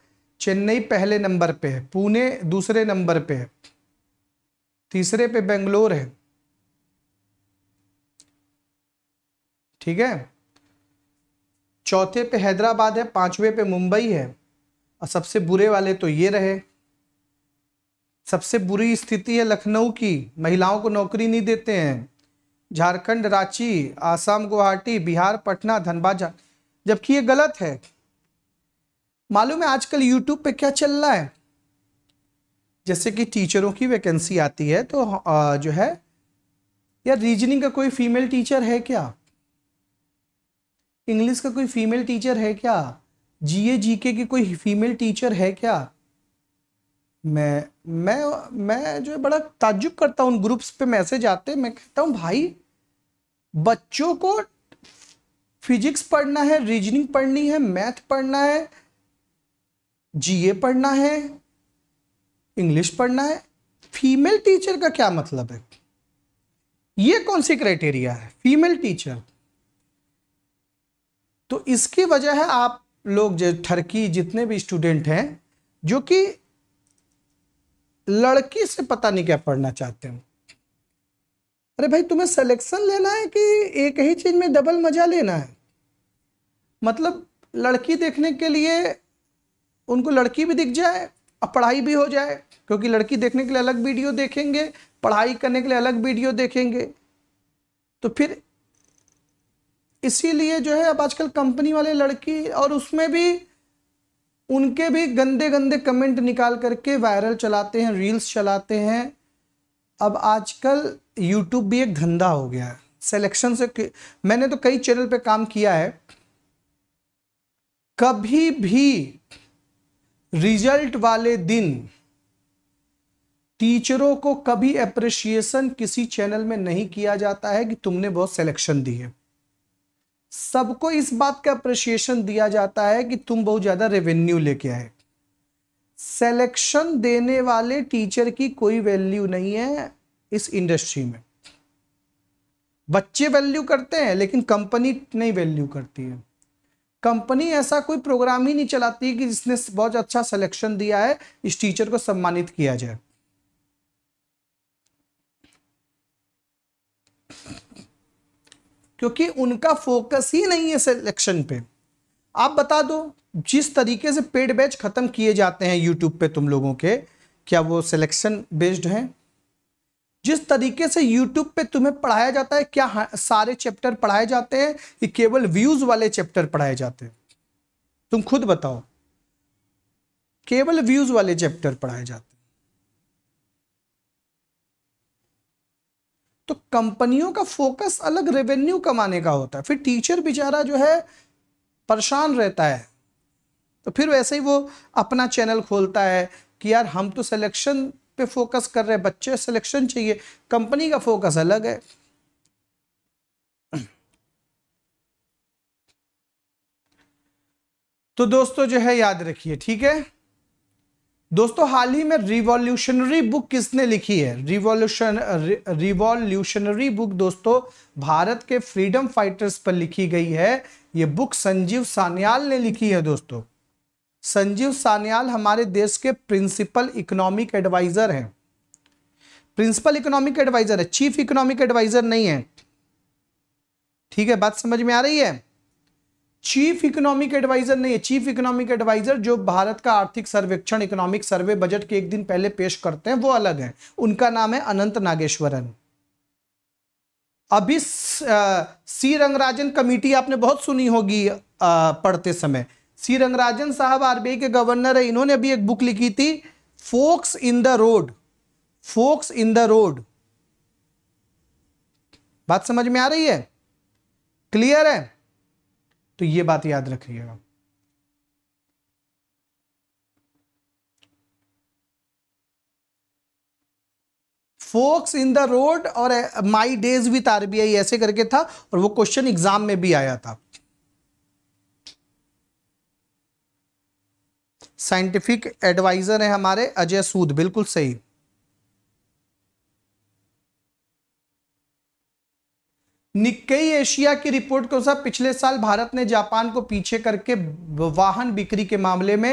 [SPEAKER 1] चेन्नई पहले नंबर पे है पुणे दूसरे नंबर पे है तीसरे पे बेंगलोर है ठीक है चौथे पे हैदराबाद है पांचवे पे मुंबई है और सबसे बुरे वाले तो ये रहे सबसे बुरी स्थिति है लखनऊ की महिलाओं को नौकरी नहीं देते हैं झारखंड रांची आसाम गुवाहाटी बिहार पटना धनबाद जबकि ये गलत है मालूम है आजकल यूट्यूब पे क्या चल रहा है जैसे कि टीचरों की वैकेंसी आती है तो जो है या रीजनिंग का कोई फीमेल टीचर है क्या इंग्लिश का कोई फीमेल टीचर है क्या जी जी के की कोई फीमेल टीचर है क्या मैं मैं मैं जो है बड़ा ताज्जुब करता हूँ उन ग्रुप्स पे मैसेज आते मैं कहता हूँ भाई बच्चों को फिजिक्स पढ़ना है रीजनिंग पढ़नी है मैथ पढ़ना है जीए पढ़ना है इंग्लिश पढ़ना है फीमेल टीचर का क्या मतलब है ये कौन सी क्राइटेरिया है फीमेल टीचर तो इसकी वजह है आप लोग जो ठरकी जितने भी स्टूडेंट हैं जो कि लड़की से पता नहीं क्या पढ़ना चाहते हो अरे भाई तुम्हें सिलेक्शन लेना है कि एक ही चीज़ में डबल मज़ा लेना है मतलब लड़की देखने के लिए उनको लड़की भी दिख जाए और पढ़ाई भी हो जाए क्योंकि लड़की देखने के लिए अलग वीडियो देखेंगे पढ़ाई करने के लिए अलग वीडियो देखेंगे तो फिर इसीलिए जो है अब आजकल कंपनी वाले लड़की और उसमें भी उनके भी गंदे गंदे कमेंट निकाल करके वायरल चलाते हैं रील्स चलाते हैं अब आजकल यूट्यूब भी एक धंधा हो गया है सेलेक्शन से मैंने तो कई चैनल पे काम किया है कभी भी रिजल्ट वाले दिन टीचरों को कभी अप्रिशिएशन किसी चैनल में नहीं किया जाता है कि तुमने बहुत सिलेक्शन दी है सबको इस बात का अप्रिशिएशन दिया जाता है कि तुम बहुत ज़्यादा रेवेन्यू लेके आए सेलेक्शन देने वाले टीचर की कोई वैल्यू नहीं है इस इंडस्ट्री में बच्चे वैल्यू करते हैं लेकिन कंपनी नहीं वैल्यू करती है कंपनी ऐसा कोई प्रोग्राम ही नहीं चलाती कि जिसने बहुत अच्छा सिलेक्शन दिया है इस टीचर को सम्मानित किया जाए क्योंकि उनका फोकस ही नहीं है सिलेक्शन पे आप बता दो जिस तरीके से पेड बैच ख़त्म किए जाते हैं यूट्यूब पे तुम लोगों के क्या वो सिलेक्शन बेस्ड हैं जिस तरीके से YouTube पे तुम्हें पढ़ाया जाता है क्या सारे चैप्टर पढ़ाए जाते हैं कि केवल व्यूज वाले चैप्टर पढ़ाए जाते हैं तुम खुद बताओ केवल व्यूज वाले चैप्टर पढ़ाए जाते हैं तो कंपनियों का फोकस अलग रेवेन्यू कमाने का होता है फिर टीचर बेचारा जो है परेशान रहता है तो फिर वैसे ही वो अपना चैनल खोलता है कि यार हम तो सिलेक्शन पे फोकस कर रहे हैं बच्चे सिलेक्शन चाहिए कंपनी का फोकस अलग है तो दोस्तों जो है याद रखिए ठीक है दोस्तों हाल ही में रिवॉल्यूशनरी बुक किसने लिखी है रिवॉल्यूशन रिवॉल्यूशनरी बुक दोस्तों भारत के फ्रीडम फाइटर्स पर लिखी गई है ये बुक संजीव सान्याल ने लिखी है दोस्तों संजीव सान्याल हमारे देश के प्रिंसिपल इकोनॉमिक एडवाइजर हैं प्रिंसिपल इकोनॉमिक एडवाइजर है चीफ इकोनॉमिक एडवाइजर नहीं है ठीक है बात समझ में आ रही है चीफ इकोनॉमिक एडवाइजर नहीं है चीफ इकोनॉमिक एडवाइजर जो भारत का आर्थिक सर्वेक्षण इकोनॉमिक सर्वे बजट के एक दिन पहले पेश करते हैं वो अलग है उनका नाम है अनंत नागेश्वरन अभी सी रंगराजन कमेटी आपने बहुत सुनी होगी पढ़ते समय सी रंगराजन साहब आरबीआई के गवर्नर है इन्होंने अभी एक बुक लिखी थी forks in the road forks in the road बात समझ में आ रही है क्लियर है तो ये बात याद रखिएगा फोक्स इन द रोड और माई डेज विथ आरबीआई ऐसे करके था और वो क्वेश्चन एग्जाम में भी आया था साइंटिफिक एडवाइजर है हमारे अजय सूद बिल्कुल सही निकई एशिया की रिपोर्ट के अनुसार पिछले साल भारत ने जापान को पीछे करके वाहन बिक्री के मामले में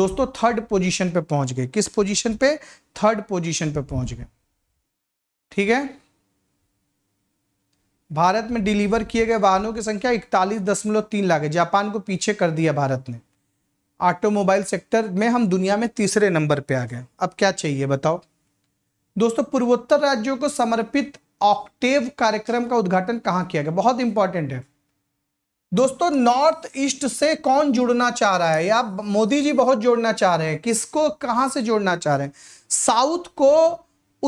[SPEAKER 1] दोस्तों थर्ड पोजीशन पे पहुंच गए किस पोजीशन पे थर्ड पोजीशन पे पहुंच गए ठीक है भारत में डिलीवर किए गए वाहनों की संख्या इकतालीस दशमलव तीन लाख है जापान को पीछे कर दिया भारत ने ऑटोमोबाइल सेक्टर में हम दुनिया में तीसरे नंबर पर आ गए अब क्या चाहिए बताओ दोस्तों पूर्वोत्तर राज्यों को समर्पित ऑक्टेव कार्यक्रम का उद्घाटन कहां किया गया बहुत इंपॉर्टेंट है दोस्तों नॉर्थ ईस्ट से कौन जुड़ना चाह रहा है या मोदी जी बहुत जोड़ना चाह रहे हैं किसको कहां से जोड़ना चाह रहे हैं साउथ को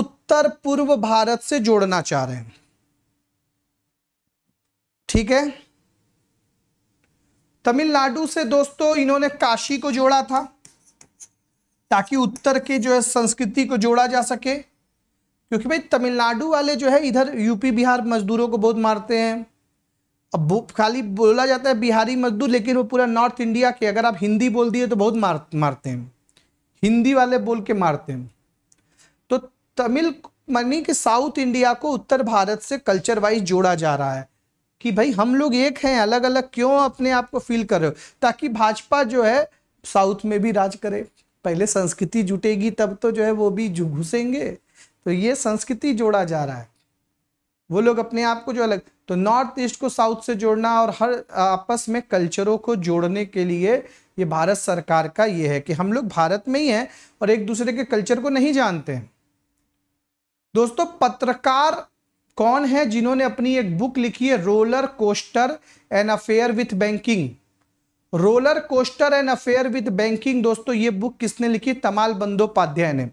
[SPEAKER 1] उत्तर पूर्व भारत से जोड़ना चाह रहे हैं ठीक है तमिलनाडु से दोस्तों इन्होंने काशी को जोड़ा था ताकि उत्तर के जो है संस्कृति को जोड़ा जा सके क्योंकि भाई तमिलनाडु वाले जो है इधर यूपी बिहार मजदूरों को बहुत मारते हैं अब खाली बोला जाता है बिहारी मजदूर लेकिन वो पूरा नॉर्थ इंडिया के अगर आप हिंदी बोल दिए तो बहुत मार मारते हैं हिंदी वाले बोल के मारते हैं तो तमिल मनी कि साउथ इंडिया को उत्तर भारत से कल्चर वाइज जोड़ा जा रहा है कि भाई हम लोग एक हैं अलग अलग क्यों अपने आप को फील कर रहे हो ताकि भाजपा जो है साउथ में भी राज करे पहले संस्कृति जुटेगी तब तो जो है वो भी घुसेंगे तो ये संस्कृति जोड़ा जा रहा है वो लोग अपने आप को जो अलग तो नॉर्थ ईस्ट को साउथ से जोड़ना और हर आपस में कल्चरों को जोड़ने के लिए ये भारत सरकार का ये है कि हम लोग भारत में ही हैं और एक दूसरे के कल्चर को नहीं जानते हैं दोस्तों पत्रकार कौन है जिन्होंने अपनी एक बुक लिखी है roller coaster an affair with banking roller coaster and affair with banking दोस्तों ये बुक किसने लिखी तमाल बंदोपाध्याय ने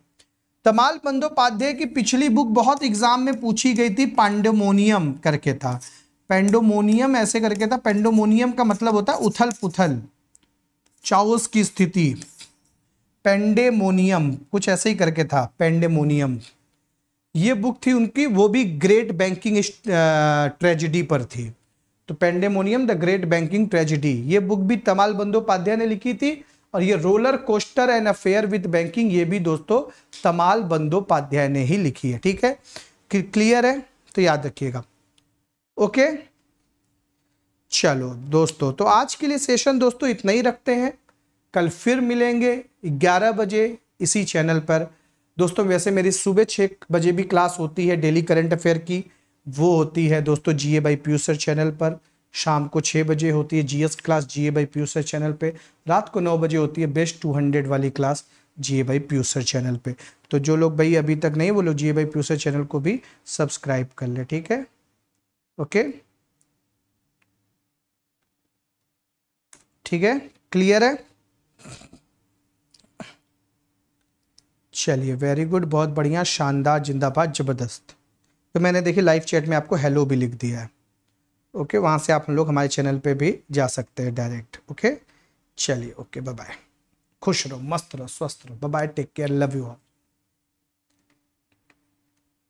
[SPEAKER 1] तमाल बंदोपाध्याय की पिछली बुक बहुत एग्जाम में पूछी गई थी पांडोमोनियम करके था पेंडोमोनियम ऐसे करके था पेंडोमोनियम का मतलब होता है उथल पुथल चाओस की स्थिति पेंडेमोनियम कुछ ऐसे ही करके था पेंडेमोनियम ये बुक थी उनकी वो भी ग्रेट बैंकिंग ट्रेजिडी पर थी तो pandemonium the great banking tragedy ये बुक भी तमाल बंदोपाध्याय ने लिखी थी और ये roller coaster and affair with banking ये भी दोस्तों तमाल बंदोपाध्याय ने ही लिखी है ठीक है क्लियर है तो याद रखिएगा ओके चलो दोस्तों तो आज के लिए सेशन दोस्तों इतना ही रखते हैं कल फिर मिलेंगे 11 बजे इसी चैनल पर दोस्तों वैसे मेरी सुबह छः बजे भी क्लास होती है डेली करंट अफेयर की वो होती है दोस्तों जीए बाई प्यूसर चैनल पर शाम को छः बजे होती है जीएस क्लास जीए बाई प्यूसर चैनल पे रात को नौ बजे होती है बेस्ट टू हंड्रेड वाली क्लास जीए बाई प्यूसर चैनल पे तो जो लोग भाई अभी तक नहीं वो लोग जीए बाई प्यूसर चैनल को भी सब्सक्राइब कर ले ठीक है ओके ठीक है क्लियर है चलिए वेरी गुड बहुत बढ़िया शानदार जिंदाबाद जबरदस्त तो मैंने देखिए लाइव चैट में आपको हेलो भी लिख दिया है ओके वहाँ से आप लोग हमारे चैनल पे भी जा सकते हैं डायरेक्ट ओके चलिए ओके बाय खुश रहो मस्त रहो स्वस्थ रहो bye take care love you all